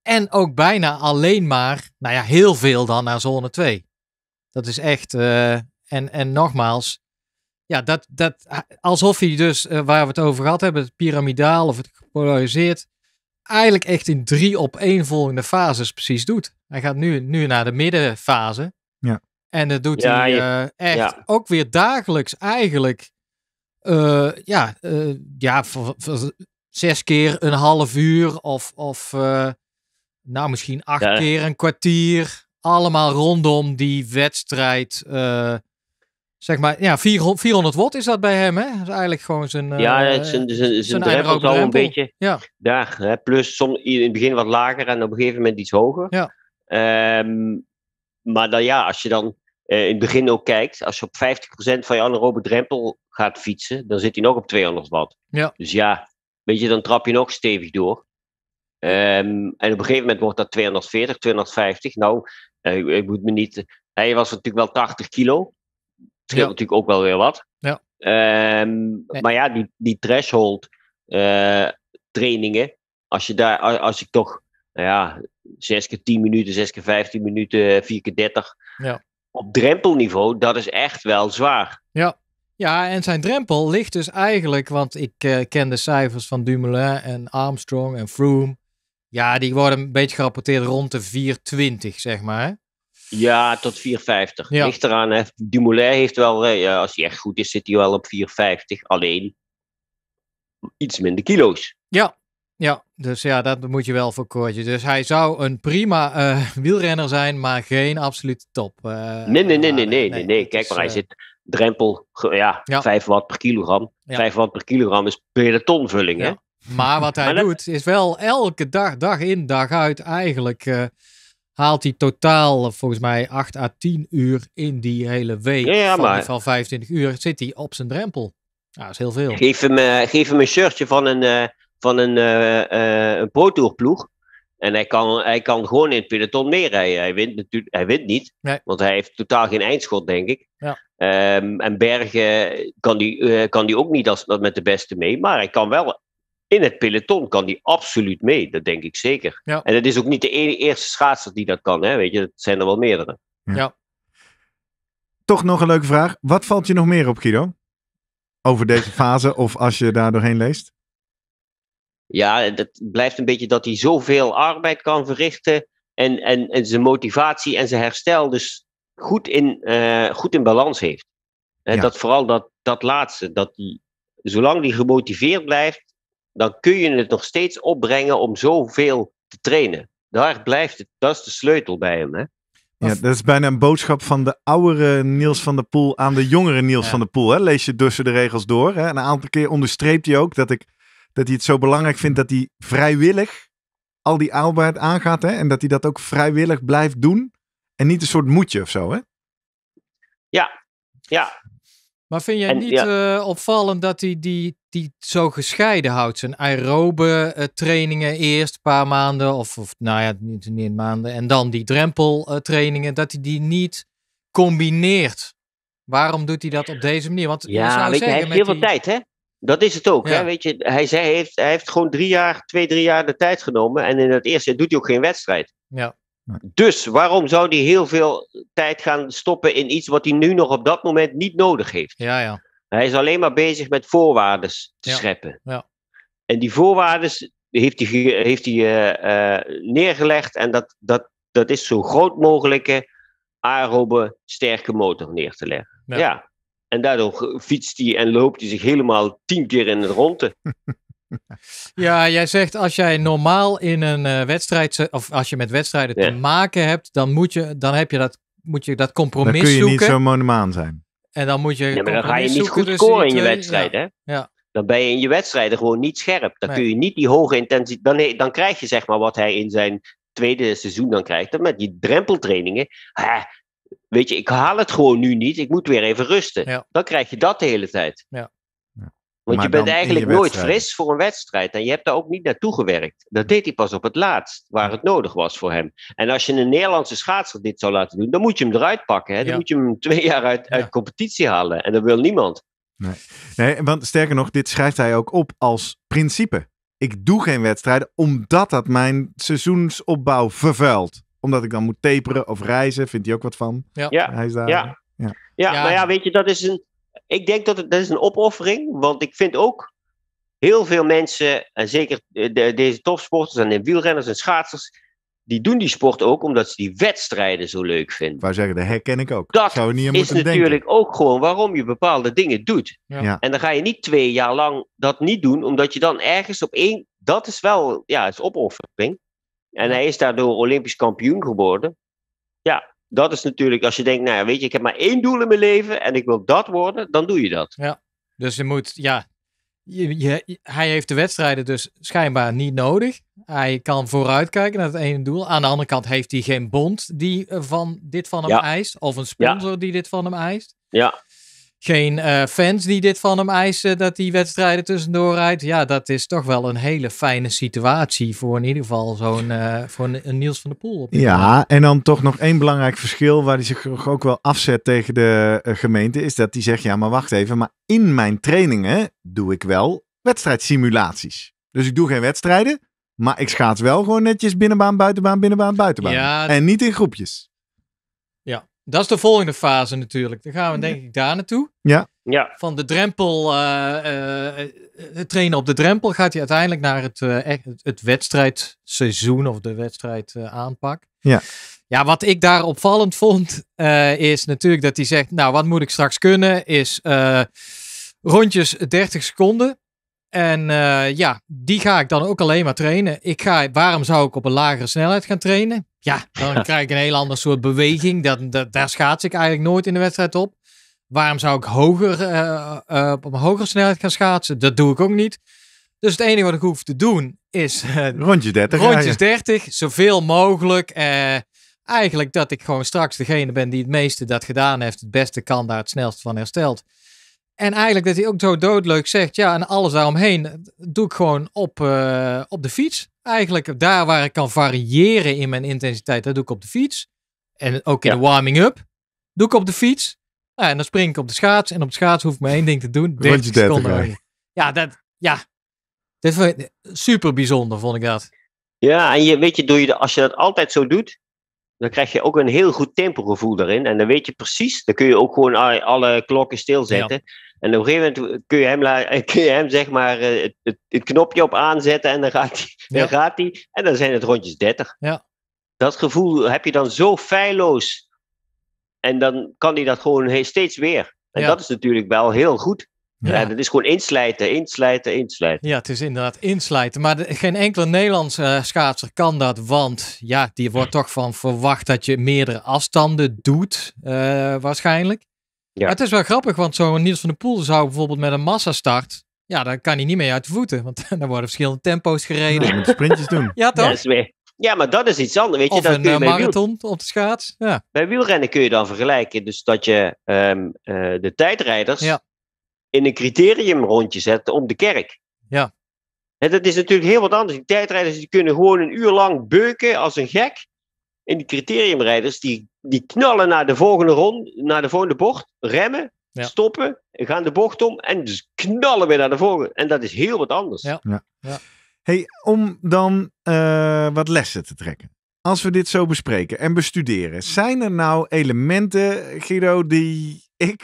En ook bijna alleen maar, nou ja, heel veel dan naar zone 2. Dat is echt, eh, en, en nogmaals, ja, dat, dat, alsof hij dus, eh, waar we het over gehad hebben, het piramidaal of het gepolariseerd, eigenlijk echt in drie op één volgende fases precies doet. Hij gaat nu, nu naar de middenfase. Ja. En dat doet hij eh, echt ook weer dagelijks eigenlijk, eh, ja, ja voor, zes keer een half uur of, of nou misschien acht keer een kwartier. Allemaal rondom die wedstrijd Zeg maar, ja, 400, watt is dat bij hem, hè? Dat is eigenlijk gewoon zijn. Ja, eh, het zijn, zijn, zijn drempel een beetje. Ja. Daar, hè? plus soms in het begin wat lager en op een gegeven moment iets hoger. Ja. Ehm, maar dan ja, als je dan eh, in het begin ook kijkt, als je op 50% van je anaerobe drempel gaat fietsen, dan zit hij nog op 200 watt. Ja. Dus ja, weet je, dan trap je nog stevig door. Ehm, en op een gegeven moment wordt dat 240, 250. Nou, eh, ik, moet me niet. Hij was natuurlijk wel 80 kilo scheelt natuurlijk ook wel weer wat. Ja. Ehm, maar ja, die, die threshold eh, trainingen, als, je daar, als ik toch nou ja, 6 keer 10 minuten, 6 keer 15 minuten, 4 keer 30 ja. op drempelniveau, dat is echt wel zwaar. Ja. Ja, en zijn drempel ligt dus eigenlijk, want ik eh, ken de cijfers van Dumoulin en Armstrong en Froome. Ja, die worden een beetje gerapporteerd rond de 420, zeg maar. Ja, tot 450. Ja. Ligt eraan. Hè. Dumoulin heeft wel, eh, ja, als hij echt goed is, zit hij wel op 450. Alleen iets minder kilo's. Ja, ja, dus ja, dat moet je wel voor Koortje. Dus hij zou een prima eh, wielrenner zijn, maar geen absolute top. Eh, nee, nee, nee, nee, nee, nee, Kijk, maar hij zit drempel, ja, 5 watt per kilogram. 5 watt per kilogram is pelotonvulling, ja. hè? Maar wat hij doet, is wel elke dag, dag in, dag uit, eigenlijk haalt hij totaal eh, volgens mij 8 à 10 uur in die hele week ja, van, maar... 25 uur zit hij op zijn drempel. Ja, dat is heel veel. Geef hem, uh, geef hem een shirtje van een, uh, van een, een Pro En hij kan, hij kan gewoon in het peloton meerijden. Hij wint, natuurlijk, hij wint niet, want hij heeft totaal geen eindschot, denk ik. Ja. Ehm, en Bergen kan die, kan die ook niet als, met de beste mee. Maar hij kan wel in het peloton kan die absoluut mee. Dat denk ik zeker. En het is ook niet de ene eerste schaatser die dat kan. Hè? Weet je, dat zijn er wel meerdere. Ja. ja. Toch nog een leuke vraag. Wat valt je nog meer op, Guido? Over deze fase of als je daar doorheen leest? Ja, het blijft een beetje dat hij zoveel arbeid kan verrichten. En, en, en zijn motivatie en zijn herstel dus goed in, eh, goed in balans heeft. En dat vooral dat, dat laatste, dat hij, zolang hij gemotiveerd blijft, dan kun je het nog steeds opbrengen om zoveel te trainen. Daar blijft het, dat is de sleutel bij hem. Hè? Ja, dat is bijna een boodschap van de oudere Niels van der Poel aan de jongere Niels van der Poel. Hè? Lees je tussen de regels door. Hè? Een aantal keer onderstreept hij ook dat, ik, dat hij het zo belangrijk vindt dat hij vrijwillig al die arbeid aangaat. Hè? En dat hij dat ook vrijwillig blijft doen. En niet een soort moetje of zo. Hè? Ja, ja. Maar vind jij niet eh, opvallend dat hij die die zo gescheiden houdt. Zijn aerobe uh, trainingen eerst een paar maanden, of, of nou ja, niet, een maanden, en dan die drempel uh, trainingen dat hij die niet combineert. Waarom doet hij dat op deze manier? Want ja, zou weet je, hij heeft heel veel tijd, hè? Dat is het ook, hè? Weet je, hij, zei, heeft, hij heeft gewoon drie jaar, twee, drie jaar de tijd genomen en in het eerste doet hij ook geen wedstrijd. Ja. Dus waarom zou hij heel veel tijd gaan stoppen in iets wat hij nu nog op dat moment niet nodig heeft? Ja, ja. Hij is alleen maar bezig met voorwaarden te scheppen. Ja. En die voorwaarden heeft hij, heeft hij eh, eh, neergelegd. En dat, dat, dat is zo groot mogelijke aerobe sterke motor neer te leggen. Ja. En daardoor fietst hij en loopt hij zich helemaal tien keer in het ronde. Ja, jij zegt als jij normaal in een uh, wedstrijd, of als je met wedstrijden te maken hebt, dan, moet je, dan heb je dat, moet je dat compromis zoeken. Dan kun je niet zo monomaan zijn. En dan moet je. dan ga je niet goed scoren in je wedstrijd, hè? Ja. Dan ben je in je wedstrijden gewoon niet scherp. Dan kun je niet die hoge intensiteit. Dan, dan krijg je zeg maar wat hij in zijn tweede seizoen dan krijgt. met die drempeltrainingen. weet je, ik haal het gewoon nu niet. Ik moet weer even rusten. Dan krijg je dat de hele tijd. Ja. Want je bent eigenlijk nooit fris voor een wedstrijd. En je hebt daar ook niet naartoe gewerkt. Dat deed hij pas op het laatst, waar het nodig was voor hem. En als je een Nederlandse schaatser dit zou laten doen, dan moet je hem eruit pakken. Hè? Dan moet je hem twee jaar uit, uit competitie halen. En dat wil niemand. Nee. nee, want sterker nog, dit schrijft hij ook op als principe. Ik doe geen wedstrijden omdat dat mijn seizoensopbouw vervuilt. Omdat ik dan moet taperen of reizen, vindt hij ook wat van. Ja, Hij is daar, ja. Ja. Ja, ja, weet je, dat is een, ik denk dat het dat is een opoffering Want ik vind ook heel veel mensen, en zeker de, deze topsporters en de wielrenners en schaatsers, die doen die sport ook omdat ze die wedstrijden zo leuk vinden. Waar zeggen, dat herken ik ook. Dat niet is natuurlijk ook gewoon waarom je bepaalde dingen doet. Ja. En dan ga je niet twee jaar lang dat niet doen, omdat je dan ergens op één. Dat is wel, ja, is opoffering. En hij is daardoor Olympisch kampioen geworden. Ja, dat is natuurlijk, als je denkt, nou ja, weet je, ik heb maar één doel in mijn leven en ik wil dat worden, dan doe je dat. Ja, dus je moet, ja, je, hij heeft de wedstrijden dus schijnbaar niet nodig. Hij kan vooruitkijken naar het ene doel. Aan de andere kant heeft hij geen bond die eh, van dit van hem eist, of een sponsor die dit van hem eist. Ja. Geen eh, fans die dit van hem eisen, dat hij wedstrijden tussendoor rijdt. Ja, dat is toch wel een hele fijne situatie voor in ieder geval zo'n eh, voor een, Niels van der Poel. ja, en dan toch nog één belangrijk verschil waar hij zich ook wel afzet tegen de eh, gemeente, is dat hij zegt, ja maar wacht even, maar in mijn trainingen doe ik wel wedstrijdsimulaties. Dus ik doe geen wedstrijden, maar ik schaats wel gewoon netjes binnenbaan, buitenbaan, binnenbaan, buitenbaan. en niet in groepjes. Dat is de volgende fase natuurlijk. Dan gaan we denk ik daar naartoe. Ja. ja. Van de drempel, uh, trainen op de drempel, gaat hij uiteindelijk naar het, het wedstrijdseizoen of de wedstrijd aanpak. Ja. Ja, wat ik daar opvallend vond, is natuurlijk dat hij zegt, nou wat moet ik straks kunnen, is rondjes 30 seconden. En eh, ja, die ga ik dan ook alleen maar trainen. Ik ga, waarom zou ik op een lagere snelheid gaan trainen? Ja, dan krijg ik een heel ander soort beweging. Dat, daar schaats ik eigenlijk nooit in de wedstrijd op. Waarom zou ik hoger, eh, eh, op een hogere snelheid gaan schaatsen? Dat doe ik ook niet. Dus het enige wat ik hoef te doen is... rondje 30 Rondjes 30, zoveel mogelijk. eigenlijk dat ik gewoon straks degene ben die het meeste dat gedaan heeft. Het beste kan, daar het snelst van herstelt. En eigenlijk dat hij ook zo doodleuk zegt, ja, en alles daaromheen doe ik gewoon op, eh, op de fiets. Eigenlijk daar waar ik kan variëren in mijn intensiteit, dat doe ik op de fiets. En ook in de warming-up doe ik op de fiets. Nou, en dan spring ik op de schaats. En op de schaats hoef ik maar één ding te doen. 30 seconden. Ja, dat, ja. Dit super bijzonder, vond ik dat. Ja, en je, weet je, doe je, als je dat altijd zo doet, dan krijg je ook een heel goed tempogevoel daarin. En dan weet je precies, dan kun je ook gewoon alle klokken stilzetten. En op een gegeven moment kun je hem, je hem zeg maar eh, het, het, het knopje op aanzetten en dan gaat hij. Dan gaat hij en dan zijn het rondjes 30. Ja. Dat gevoel heb je dan zo feilloos. En dan kan hij dat gewoon eh, steeds weer. En dat is natuurlijk wel heel goed. Ja. is gewoon inslijten, inslijten, inslijten. Ja, het is inderdaad inslijten. Maar geen enkele Nederlandse eh, schaatser kan dat. Want ja, die wordt toch van verwacht dat je meerdere afstanden doet, eh, waarschijnlijk. Ja. het is wel grappig, want zo'n Niels van de Poel zou bijvoorbeeld met een massa start, Ja, dan kan hij niet mee uit de voeten. Want dan worden verschillende tempo's gereden. Ja, moet sprintjes doen. Ja, toch? Ja, weer... ja, maar dat is iets anders. Weet je, of een eh, marathon op de schaats. Ja. Bij wielrennen kun je dan vergelijken. Dus dat je ehm, de tijdrijders in een criterium rondje zetten om de kerk. Ja. En dat is natuurlijk heel wat anders. Die tijdrijders die kunnen gewoon een uur lang beuken als een gek. En die criteriumrijders die, die knallen naar de volgende rond, naar de volgende bocht, remmen, stoppen, gaan de bocht om en dus knallen weer naar de volgende. En dat is heel wat anders. Ja. ja. ja. Hey, om dan eh, wat lessen te trekken. Als we dit zo bespreken en bestuderen, zijn er nou elementen, Guido, die ik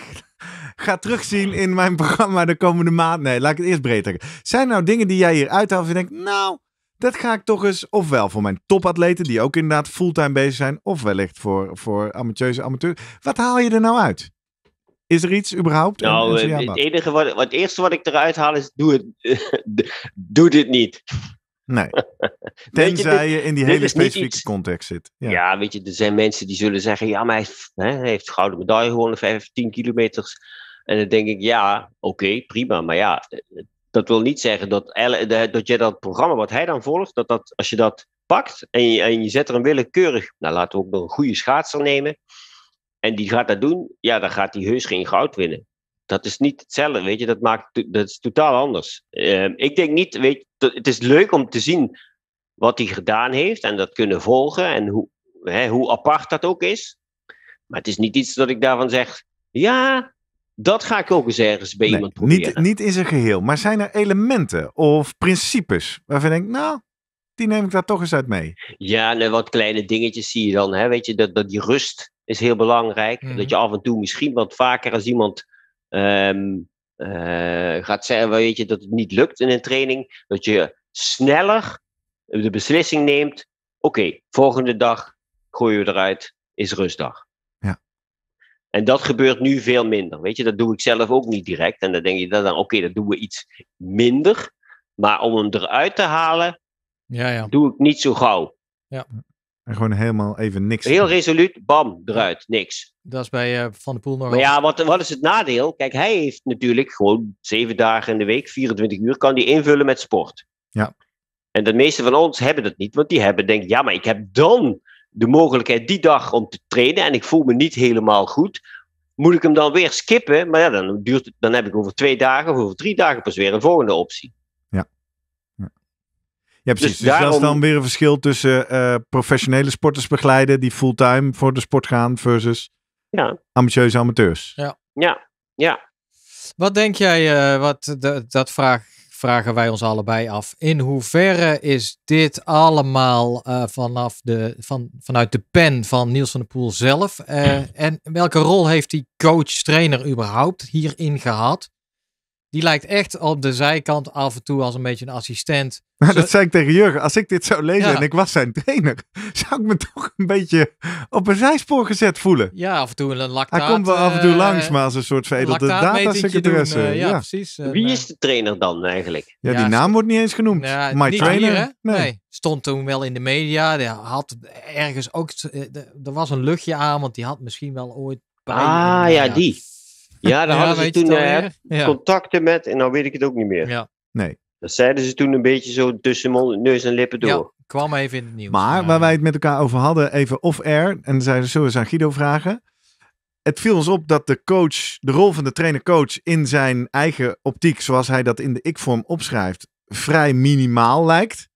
ga terugzien in mijn programma de komende maand. Nee, laat ik het eerst breder. Zijn nou dingen die jij hier uithaalt en je denkt, nou, dat ga ik toch eens, ofwel voor mijn topatleten die ook inderdaad fulltime bezig zijn, of wellicht voor, voor amateuze amateurs. Wat haal je er nou uit? Is er iets überhaupt? Nou, het, enige wat, het eerste wat ik eruit haal is: doe, het, doe dit niet. Nee. Tenzij je, dit, in die hele specifieke context zit. Ja. weet je, er zijn mensen die zullen zeggen: ja, maar hij, heeft, hè, heeft gouden medaille gewonnen, 15 kilometers. En dan denk ik, ja, oké, prima. Maar ja, eh, dat wil niet zeggen dat, dat je dat programma wat hij dan volgt, dat, dat als je dat pakt en je, en je zet er een willekeurig, nou laten we ook nog een goede schaatser nemen, en die gaat dat doen, ja, dan gaat hij heus geen goud winnen. Dat is niet hetzelfde, weet je, dat, maakt, dat is totaal anders. Ehm, ik denk niet, weet je, het is leuk om te zien wat hij gedaan heeft en dat kunnen volgen en hoe, hè, hoe apart dat ook is. Maar het is niet iets dat ik daarvan zeg, ja, dat ga ik ook eens ergens bij iemand proberen. Niet, niet in zijn geheel, maar zijn er elementen of principes waarvan je denkt, nou, die neem ik daar toch eens uit mee? Ja, nou, wat kleine dingetjes zie je dan. Hè? Weet je, dat, dat die rust is heel belangrijk. Mm Dat je af en toe misschien wat vaker als iemand ehm, eh, gaat zeggen, weet je, dat het niet lukt in een training, dat je sneller de beslissing neemt. Oké, volgende dag gooien we eruit, is rustdag. En dat gebeurt nu veel minder. Weet je, dat doe ik zelf ook niet direct. En dan denk je dan, oké, dat doen we iets minder. Maar om hem eruit te halen, ja, ja. doe ik niet zo gauw. Ja. En gewoon helemaal even niks. Heel resoluut, bam, eruit, niks. Dat is bij eh, Van de Poel nog. Maar ja, wat, wat is het nadeel? Kijk, hij heeft natuurlijk gewoon zeven dagen in de week, 24 uur, kan die invullen met sport. Ja. En de meeste van ons hebben dat niet, want die hebben denk ja, maar ik heb dan de mogelijkheid die dag om te trainen en ik voel me niet helemaal goed, moet ik hem dan weer skippen? Maar ja, dan, duurt, het, dan heb ik over twee dagen of over drie dagen pas weer een volgende optie. Ja, ja. ja precies. Dus, dus dat is dan weer een verschil tussen eh, professionele sporters begeleiden die fulltime voor de sport gaan versus ja. ambitieuze amateurs. Ja, ja, ja. Wat denk jij, eh, wat, dat vraag vragen wij ons allebei af. In hoeverre is dit allemaal eh, vanaf de, van, vanuit de pen van Niels van der Poel zelf? Eh, en welke rol heeft die coach-trainer überhaupt hierin gehad? Die lijkt echt op de zijkant af en toe als een beetje een assistent. dat zei ik tegen Jurgen. Als ik dit zou lezen en ik was zijn trainer, zou ik me toch een beetje op een zijspoor gezet voelen. Ja, af en toe een lactaat. Hij komt wel af en toe eh, langs, maar als een soort veredelde datasecretaresse. Uh, eh, ja, ja, precies. Eh, Wie is de trainer dan eigenlijk? Ja, die naam wordt niet eens genoemd. Ja, nou, My trainer. nee. nee. Stond toen wel in de media. had ergens ook. Er was een luchtje aan, want die had misschien wel ooit. ah, ja, die. Ja, daar hadden ze toen eh, contacten met en nou weet ik het ook niet meer. Ja. Nee. Dat zeiden ze toen een beetje zo tussen mond, neus en lippen door. kwam even in het nieuws. Maar waar wij het met elkaar over hadden, even off-air. En zeiden, zullen we eens aan Guido vragen? Het viel ons op dat de coach, de rol van de trainer-coach in zijn eigen optiek, zoals hij dat in de ik-vorm opschrijft, vrij minimaal lijkt.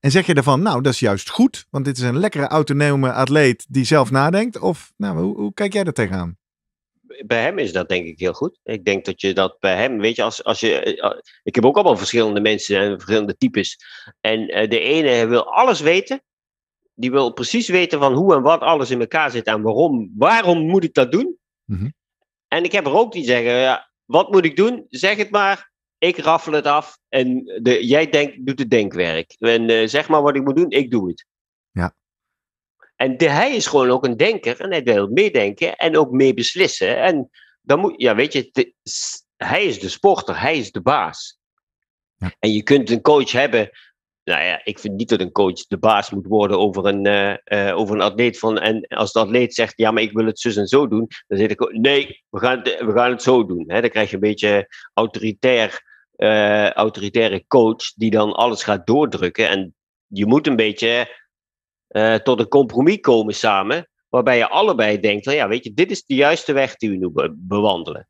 En zeg je daarvan, nou, dat is juist goed, want dit is een lekkere autonome atleet die zelf nadenkt? Of, nou, hoe, hoe kijk jij daar tegenaan? bij hem is dat denk ik heel goed. Ik denk dat je dat bij hem, weet je, als, als je. Eh, eh, ik heb ook allemaal verschillende mensen en verschillende types. En eh, de ene wil alles weten. Die wil precies weten van hoe en wat alles in elkaar zit en waarom. Waarom moet ik dat doen? Mhm. En ik heb er ook die zeggen: ja, wat moet ik doen? Zeg het maar. Ik raffel het af en de, jij denkt, doet het denkwerk. En zeg maar wat ik moet doen, ik doe het. En de, hij is gewoon ook een denker en hij wil meedenken en ook meebeslissen. En dan moet, ja, weet je, hij is de sporter, hij is de baas. En je kunt een coach hebben. Nou ja, ik vind niet dat een coach de baas moet worden over een, eh, eh, over een atleet. Van, en als de atleet zegt, ja, maar ik wil het zus en zo doen. Dan zeg ik, nee, we gaan het, we gaan het zo doen. dan krijg je een beetje autoritair, eh, autoritaire coach die dan alles gaat doordrukken. En je moet een beetje eh, tot een compromis komen samen, waarbij je allebei denkt van ja, weet je, dit is de juiste weg die we nu bewandelen.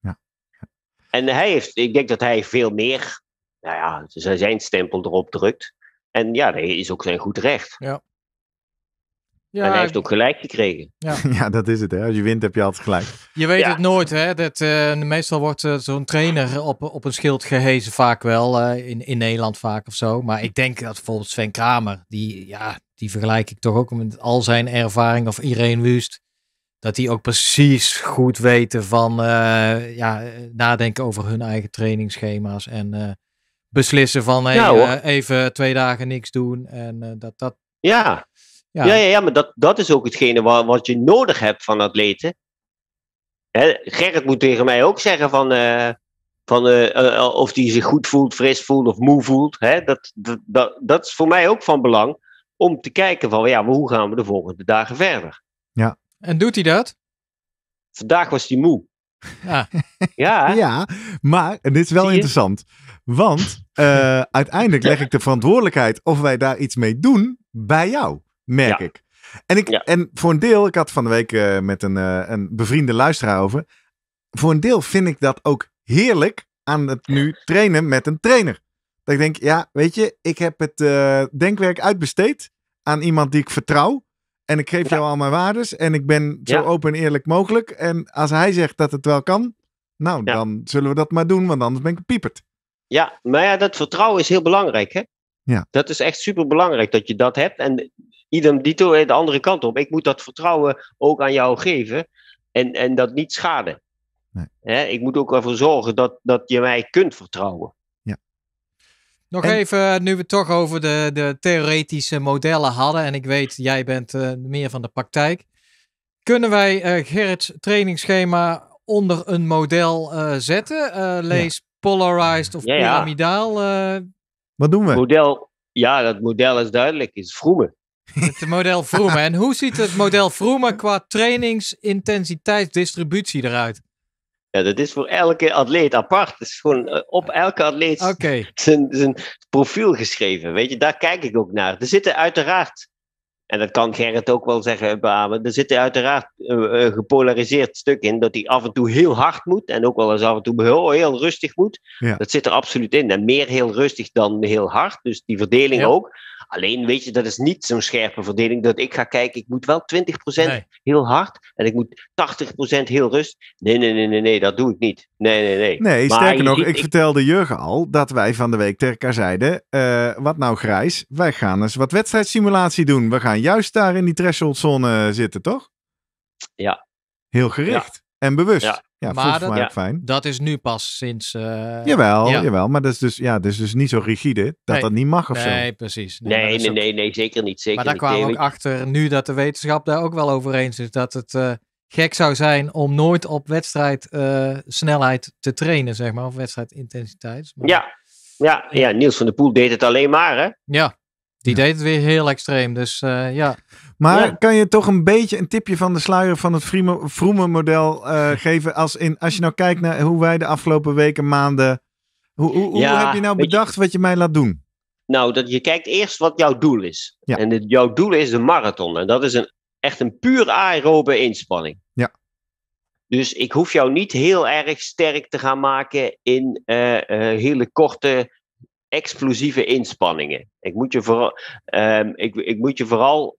Ja. En hij heeft, ik denk dat hij veel meer, nou ja, zijn stempel erop drukt. En ja, dat is ook zijn goed recht. Ja. en hij heeft ook gelijk gekregen. Ja. ja. dat is het. Hè. Als je wint heb je altijd gelijk. Je weet het nooit. Hè? Dat, eh, meestal wordt eh, zo'n trainer op, op een schild gehezen vaak wel. in, in Nederland vaak of zo. Maar ik denk dat bijvoorbeeld Sven Kramer. Die, ja, die vergelijk ik toch ook met al zijn ervaring of iedereen Wust. Dat die ook precies goed weten van eh, ja, nadenken over hun eigen trainingsschema's. En eh, beslissen van hey, eh, even twee dagen niks doen. En dat dat. Ja. Ja. Ja, ja, ja maar dat, dat is ook hetgene wat, wat je nodig hebt van atleten. Hè, Gerrit moet tegen mij ook zeggen van, van, of hij zich goed voelt, fris voelt of moe voelt. Hè? dat, dat, dat is voor mij ook van belang om te kijken van ja, maar hoe gaan we de volgende dagen verder. Ja. En doet hij dat? Vandaag was hij moe. Ja. ja. ja, maar, en dit is wel interessant, want eh, uiteindelijk leg ik de verantwoordelijkheid of wij daar iets mee doen bij jou, merk ik. En, ik en voor een deel, ik had van de week eh, met een, eh, een bevriende luisteraar over, voor een deel vind ik dat ook heerlijk aan het nu trainen met een trainer. Dat ik denk, ja, weet je, ik heb het eh, denkwerk uitbesteed aan iemand die ik vertrouw. En ik geef jou al mijn waardes en ik ben zo open en eerlijk mogelijk. En als hij zegt dat het wel kan, nou, dan zullen we dat maar doen, want anders ben ik pieperd. Ja, maar ja, dat vertrouwen is heel belangrijk, hè? Ja. Dat is echt super belangrijk dat je dat hebt. En idem dito eh, de andere kant op. Ik moet dat vertrouwen ook aan jou geven en, en dat niet schaden. Nee. Hè? Ik moet ook ervoor zorgen dat, dat je mij kunt vertrouwen. Nog even, eh, nu we het toch over de, de theoretische modellen hadden. En ik weet, jij bent eh, meer van de praktijk. Kunnen wij uh, Gerrits trainingsschema onder een model zetten? lees polarized of piramidaal. Wat doen we? Model, ja, dat model is duidelijk, is Vroemen. Het model Vroemen. en hoe ziet het model Vroemen qua trainingsintensiteitsdistributie eruit? Ja, dat is voor elke atleet apart. is gewoon eh, op elke atleet zijn, zijn profiel geschreven. Weet je, daar kijk ik ook naar. Er zitten uiteraard, en dat kan Gerrit ook wel zeggen, eh, maar er zit uiteraard een eh, gepolariseerd stuk in dat hij af en toe heel hard moet en ook wel eens af en toe heel, heel rustig moet. Dat zit er absoluut in. En meer heel rustig dan heel hard, dus die verdeling ook. Alleen, weet je, dat is niet zo'n scherpe verdeling dat ik ga kijken, ik moet wel 20% heel hard en ik moet 80% heel rust. Nee, nee, nee, nee, nee, dat doe ik niet. Nee, nee, nee. Nee, maar sterker nog, ik, vertelde Jurgen al dat wij van de week ter elkaar zeiden, eh, wat nou Grijs, wij gaan eens wat wedstrijdssimulatie doen. We gaan juist daar in die thresholdzone zitten, toch? Ja. Heel gericht. Ja. En bewust. Ja, ja maar dat, mij fijn. Dat is nu pas sinds. Eh, jawel, jawel. Maar dat is dus, ja, dat is dus niet zo rigide dat dat niet mag of nee, zo. Nee, precies. Nee, nee, nee, nee, zeker niet. Zeker maar daar kwamen we ook achter nu dat de wetenschap daar ook wel over eens is. Dat het eh, gek zou zijn om nooit op wedstrijd eh, snelheid te trainen, zeg maar. Of wedstrijdintensiteit. Maar... Ja. Ja, ja, Niels van der Poel deed het alleen maar, hè? Ja. Die deed het weer heel extreem. Dus eh, ja. Maar kan je toch een beetje een tipje van de sluier van het vroeme model eh, geven? Als, in, als je nou kijkt naar hoe wij de afgelopen weken, maanden. Hoe, hoe, hoe heb je nou bedacht wat je mij laat doen? Nou, dat je kijkt eerst wat jouw doel is. En jouw doel is de marathon. En dat is een, echt een puur aerobe inspanning. Ja. Dus ik hoef jou niet heel erg sterk te gaan maken in eh, hele korte explosieve inspanningen. Ik moet je vooral, ehm, ik, ik moet je vooral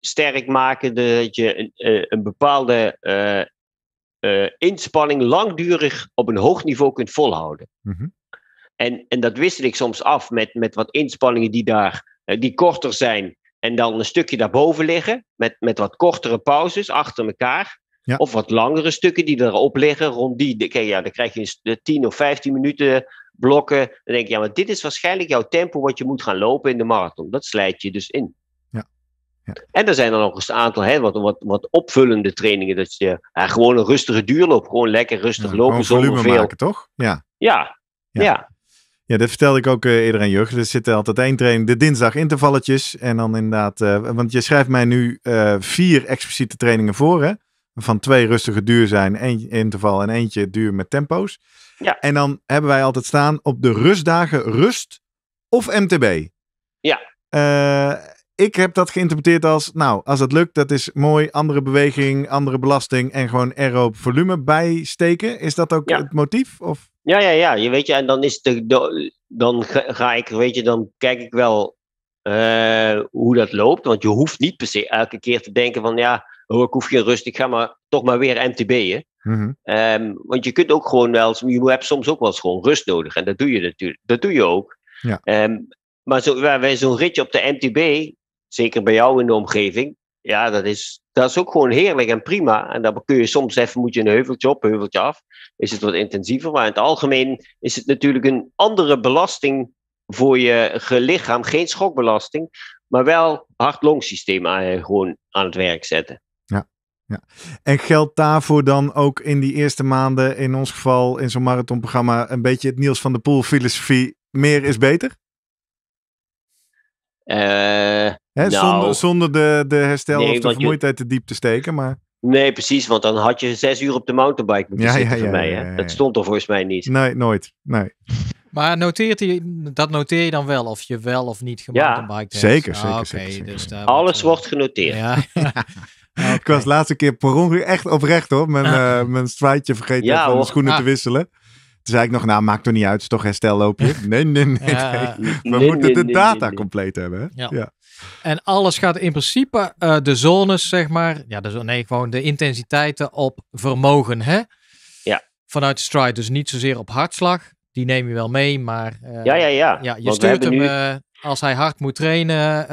sterk maken dat je een, eh, een bepaalde eh, eh, inspanning langdurig op een hoog niveau kunt volhouden. Mhm. en, en dat wissel ik soms af met, met wat inspanningen die, daar, die korter zijn en dan een stukje daarboven liggen, met, met wat kortere pauzes achter elkaar. Of wat langere stukken die erop liggen, rond die. Okay, ja, dan krijg je de 10 of 15 minuten blokken. Dan denk je, ja, maar dit is waarschijnlijk jouw tempo wat je moet gaan lopen in de marathon. Dat slijt je dus in. Ja. ja. En er zijn dan nog eens een aantal hè, wat, wat, wat opvullende trainingen. Dat je ja, gewoon een rustige duurloop, gewoon lekker rustig lopen zonder veel. maken, toch? Ja. Ja. ja. Ja, dat vertelde ik ook iedereen eh, eerder aan Jurgen. Er zitten altijd één training, de dinsdag intervalletjes. En dan inderdaad, eh, want je schrijft mij nu eh, vier expliciete trainingen voor, hè? van twee rustige duur zijn, één interval en eentje duur met tempo's. Ja. En dan hebben wij altijd staan op de rustdagen rust of MTB. Ja. Eh, ik heb dat geïnterpreteerd als, nou, als het lukt, dat is mooi. Andere beweging, andere belasting en gewoon erop volume bijsteken. Is dat ook het motief? Of? Ja, ja, ja. Je weet je, en dan is de, dan ga ik, weet je, dan kijk ik wel eh, hoe dat loopt. Want je hoeft niet per se elke keer te denken van, ja, oh, ik hoef geen rust, ik ga maar, toch maar weer MTB'en. Mhm. Ehm, want je kunt ook gewoon wel, je hebt soms ook wel eens gewoon rust nodig. En dat doe je natuurlijk, dat doe je ook. Ja. Ehm, maar zo, waar wij zo'n ritje op de MTB, zeker bij jou in de omgeving, ja, dat is, dat is ook gewoon heerlijk en prima. En dan kun je soms even, moet je een heuveltje op, heuveltje af. Is het wat intensiever, maar in het algemeen is het natuurlijk een andere belasting voor je lichaam. Geen schokbelasting, maar wel hart-longsysteem gewoon aan het werk zetten. Ja. En geldt daarvoor dan ook in die eerste maanden, in ons geval in zo'n marathonprogramma, een beetje het Niels van der Poel filosofie, meer is beter? Eh, nou. zonder, zonder, de, de herstel of de vermoeidheid te diep te steken. Maar... Nee, precies, want dan had je zes uur op de mountainbike moeten ja, zitten ja, voor mij. Dat stond er volgens mij niet. Nee, nooit. Nee. Maar noteert hij, dat noteer je dan wel, of je wel of niet gemountainbiked ja, hebt? Zeker, zeker, ah, zeker, zeker, dus zeker. Alles eh, wordt genoteerd. Ja. Ah, ik was de laatste keer per ongeluk echt oprecht hoor. Mijn, ah. eh, mijn strijdje vergeten om schoenen te ah. wisselen. Toen zei ik nog, nou maakt toch niet uit, het is toch herstelloopje. Nee, nee, nee. We moeten de data compleet hebben. Hè? Ja. En alles gaat in principe eh, de zones, zeg maar. Ja, de, nee, gewoon de intensiteiten op vermogen, hè? Ja. Vanuit stride, dus niet zozeer op hartslag. Die neem je wel mee, maar... Eh, ja, ja, ja. ja je Want stuurt hem nu... als hij hard moet trainen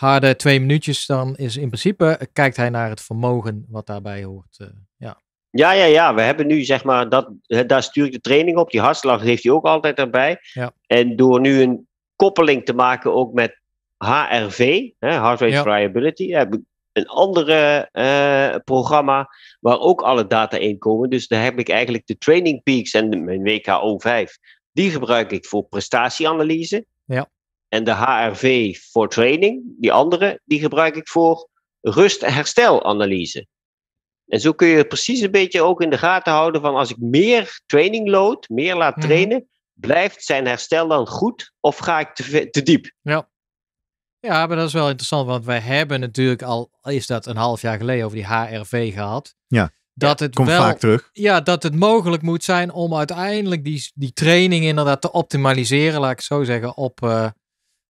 harde twee minuutjes, dan is in principe, eh, kijkt hij naar het vermogen wat daarbij hoort. Eh, ja. ja, ja, ja. We hebben nu, zeg maar, dat, eh, daar stuur ik de training op. Die hartslag heeft hij ook altijd erbij. Ja. En door nu een koppeling te maken ook met HRV, hè, Heart Rate Variability, heb ik een andere programma waar ook alle data in komen. Dus daar heb ik eigenlijk de Training Peaks en mijn WKO5. Die gebruik ik voor prestatieanalyse. Ja. En de HRV voor training, die andere, die gebruik ik voor rust- en herstelanalyse. En zo kun je precies een beetje ook in de gaten houden van als ik meer training lood, meer laat mhm. trainen, blijft zijn herstel dan goed of ga ik te, te diep? Ja. ja, maar dat is wel interessant, want wij hebben natuurlijk al, is dat een half jaar geleden, over die HRV gehad. Ja. Dat het Komt wel, vaak terug. Ja, dat het mogelijk moet zijn om uiteindelijk die, die training inderdaad te optimaliseren, laat ik zo zeggen, op, eh,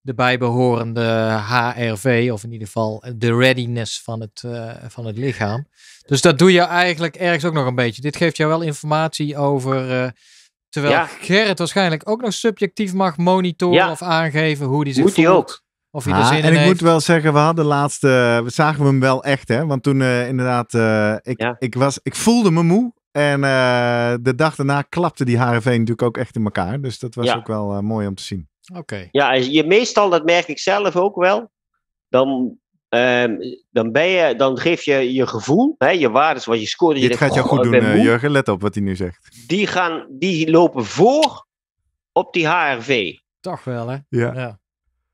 de bijbehorende HRV, of in ieder geval de readiness van het, eh, van het lichaam. Dus dat doe je eigenlijk ergens ook nog een beetje. Dit geeft jou wel informatie over. Eh, terwijl Gerrit waarschijnlijk ook nog subjectief mag monitoren of aangeven hoe die zich Moet voelt. Hij ook. Of hij er ah, zin en ik moet wel zeggen, we hadden de laatste, eh, we zagen hem wel echt, hè? Want toen inderdaad, ik, ik, was, ik voelde me moe en de dag daarna klapte die HRV natuurlijk ook echt in elkaar. Dus dat was ook wel mooi om te zien. Oké. Ja, je, meestal, dat merk ik zelf ook wel, dan, ehm, dan, ben je, dan geef je je gevoel, hè, je waardes, wat je scoort. Dit je gaat jou oh, goed doen, eh, Jurgen, let op wat hij nu zegt. Die, gaan, die lopen voor op die HRV. Toch wel, hè? Ja.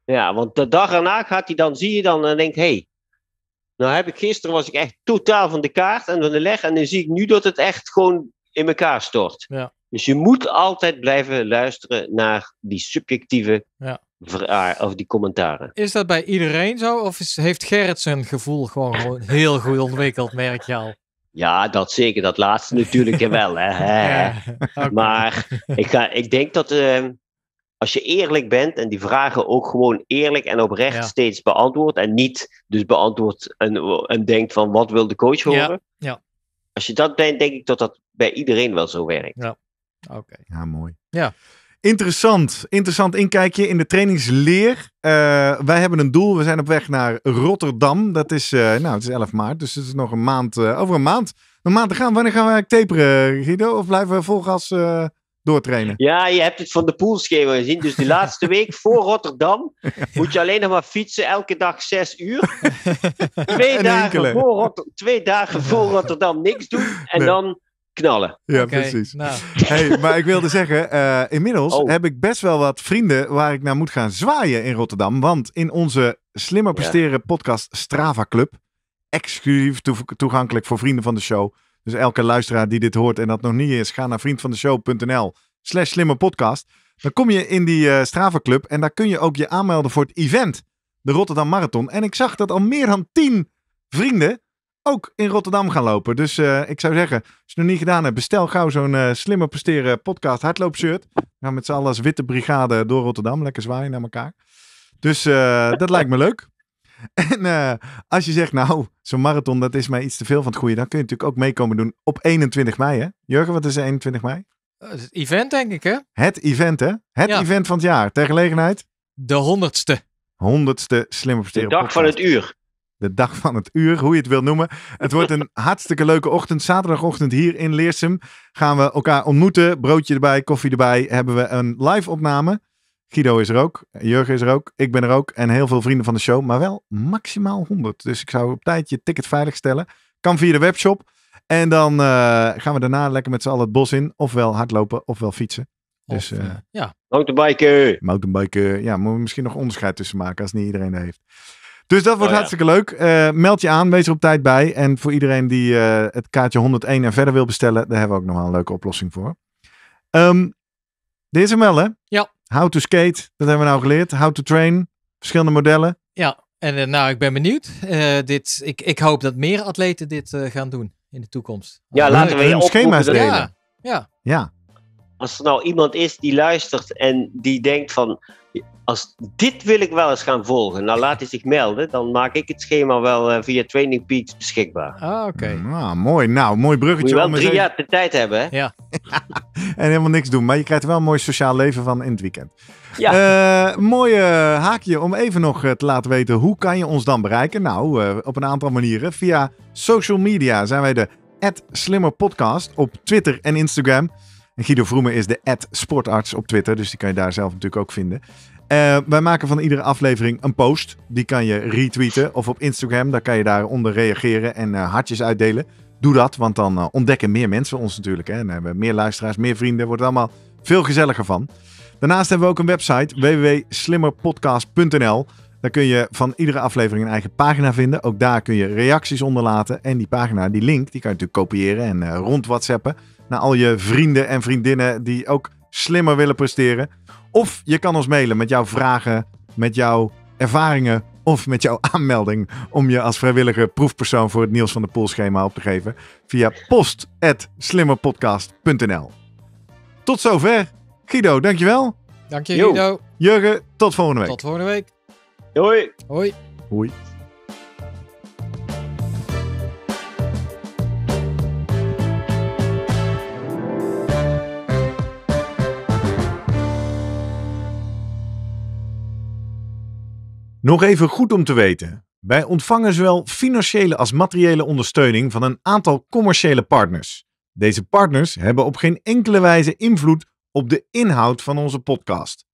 ja. want de dag erna gaat hij dan, zie je dan en denkt, hé, hey, nou heb ik gisteren was ik echt totaal van de kaart en van de leg en dan zie ik nu dat het echt gewoon in elkaar stort. Ja. Dus je moet altijd blijven luisteren naar die subjectieve ja. of die commentaren. Is dat bij iedereen zo? Of is, heeft Gerrit zijn gevoel gewoon, heel goed ontwikkeld, merk je al? Ja, dat zeker. Dat laatste natuurlijk wel. Hè. Maar ik, ga, ik denk dat ehm, als je eerlijk bent en die vragen ook gewoon eerlijk en oprecht steeds beantwoordt. En niet dus beantwoordt en, en denkt van wat wil de coach horen. Ja. Als je dat bent, denk ik dat dat bij iedereen wel zo werkt. Ja. Oké. Ja, mooi. Ja. Interessant. Interessant inkijkje in de trainingsleer. Eh, wij hebben een doel. We zijn op weg naar Rotterdam. Dat is, eh, nou, het is 11 maart, dus het is nog een maand, eh, over een maand. Een maand te gaan. Wanneer gaan we taperen, Guido? Of blijven we volgas gas doortrainen? Ja, je hebt het van de poolschema gezien. Dus die laatste week voor Rotterdam moet je alleen nog maar fietsen. Elke dag 6 uur. twee, dagen voor twee dagen voor Rotterdam niks doen. En dan knallen. Ja, precies. Nou. maar ik wilde zeggen, eh, inmiddels oh. heb ik best wel wat vrienden waar ik naar moet gaan zwaaien in Rotterdam. Want in onze Slimmer Presteren podcast Strava Club, exclusief toegankelijk voor vrienden van de show. Dus elke luisteraar die dit hoort en dat nog niet is, ga naar vriendvandeshow.nl slash slimmerpodcast. Dan kom je in die uh, Strava Club en daar kun je ook je aanmelden voor het event, de Rotterdam Marathon. En ik zag dat al meer dan tien vrienden ook in Rotterdam gaan lopen. Dus eh, ik zou zeggen, als je het nog niet gedaan hebt, bestel gauw zo'n slimme eh, slimmer presteren podcast hardloopshirt. We gaan met z'n allen als witte brigade door Rotterdam. Lekker zwaaien naar elkaar. Dus eh, dat lijkt me leuk. En als je zegt, nou, zo'n marathon, dat is mij iets te veel van het goede. Dan kun je natuurlijk ook meekomen doen op 21 mei, hè? Jurgen, wat is 21 mei? Het event, denk ik, hè? Het event, hè? Het event van het jaar. Ter gelegenheid? De honderdste. Honderdste slimmer presteren De dag podcast. van het uur de dag van het uur, hoe je het wil noemen. Het wordt een hartstikke leuke ochtend. Zaterdagochtend hier in Leersum gaan we elkaar ontmoeten. Broodje erbij, koffie erbij. Hebben we een live opname. Guido is er ook, Jurgen is er ook, ik ben er ook en heel veel vrienden van de show, maar wel maximaal 100. Dus ik zou op tijd je ticket veilig stellen. Kan via de webshop. En dan eh, gaan we daarna lekker met z'n allen het bos in. Ofwel hardlopen, ofwel fietsen. dus, eh, eh, ja. Mountainbiken. Mountainbiken. Ja, moeten we misschien nog onderscheid tussen maken als niet iedereen dat heeft. Dus dat wordt oh, hartstikke leuk. Eh, meld je aan, wees er op tijd bij. En voor iedereen die eh, het kaartje 101 en verder wil bestellen, daar hebben we ook nog wel een leuke oplossing voor. Um, dit is hem wel, hè? Ja. How to skate, dat hebben we nou geleerd. How to train, verschillende modellen. Ja, en eh, nou, ik ben benieuwd. dit, ik, ik hoop dat meer atleten dit gaan doen in de toekomst. Ja, laten we hun schema's delen. ja. ja. Als er nou iemand is die luistert en die denkt van als dit wil ik wel eens gaan volgen, nou laat hij zich melden. Dan maak ik het schema wel eh, via Training Peaks beschikbaar. Ah, oké. Nou, mooi. Nou, mooi bruggetje. Moet je wel drie jaar de tijd hebben, hè? Ja. en helemaal niks doen. Maar je krijgt er wel een mooi sociaal leven van in het weekend. Ja. Uh, mooie haakje om even nog eh, te laten weten. Hoe kan je ons dan bereiken? Nou, op een aantal manieren. Via social media zijn wij de Slimmer Podcast op Twitter en Instagram. En Guido Vroemen is de sportarts op Twitter, dus die kan je daar zelf natuurlijk ook vinden. Eh, wij maken van iedere aflevering een post. Die kan je retweeten of op Instagram. Daar kan je daaronder reageren en eh, hartjes uitdelen. Doe dat, want dan eh, ontdekken meer mensen ons natuurlijk. Hè. En dan hebben we meer luisteraars, meer vrienden. Wordt het allemaal veel gezelliger van. Daarnaast hebben we ook een website, www.slimmerpodcast.nl. Daar kun je van iedere aflevering een eigen pagina vinden. Ook daar kun je reacties onderlaten. En die pagina, die link, die kan je natuurlijk kopiëren en rond WhatsAppen naar al je vrienden en vriendinnen die ook slimmer willen presteren. Of je kan ons mailen met jouw vragen, met jouw ervaringen of met jouw aanmelding om je als vrijwillige proefpersoon voor het Niels van de Poel schema op te geven via post@slimmerpodcast.nl. Tot zover. Guido, dankjewel. Dank je, Guido. Jurgen, tot volgende week. Tot volgende week. Hoi. Hoi. Hoi. Nog even goed om te weten. Wij ontvangen zowel financiële als materiële ondersteuning van een aantal commerciële partners. Deze partners hebben op geen enkele wijze invloed op de inhoud van onze podcast.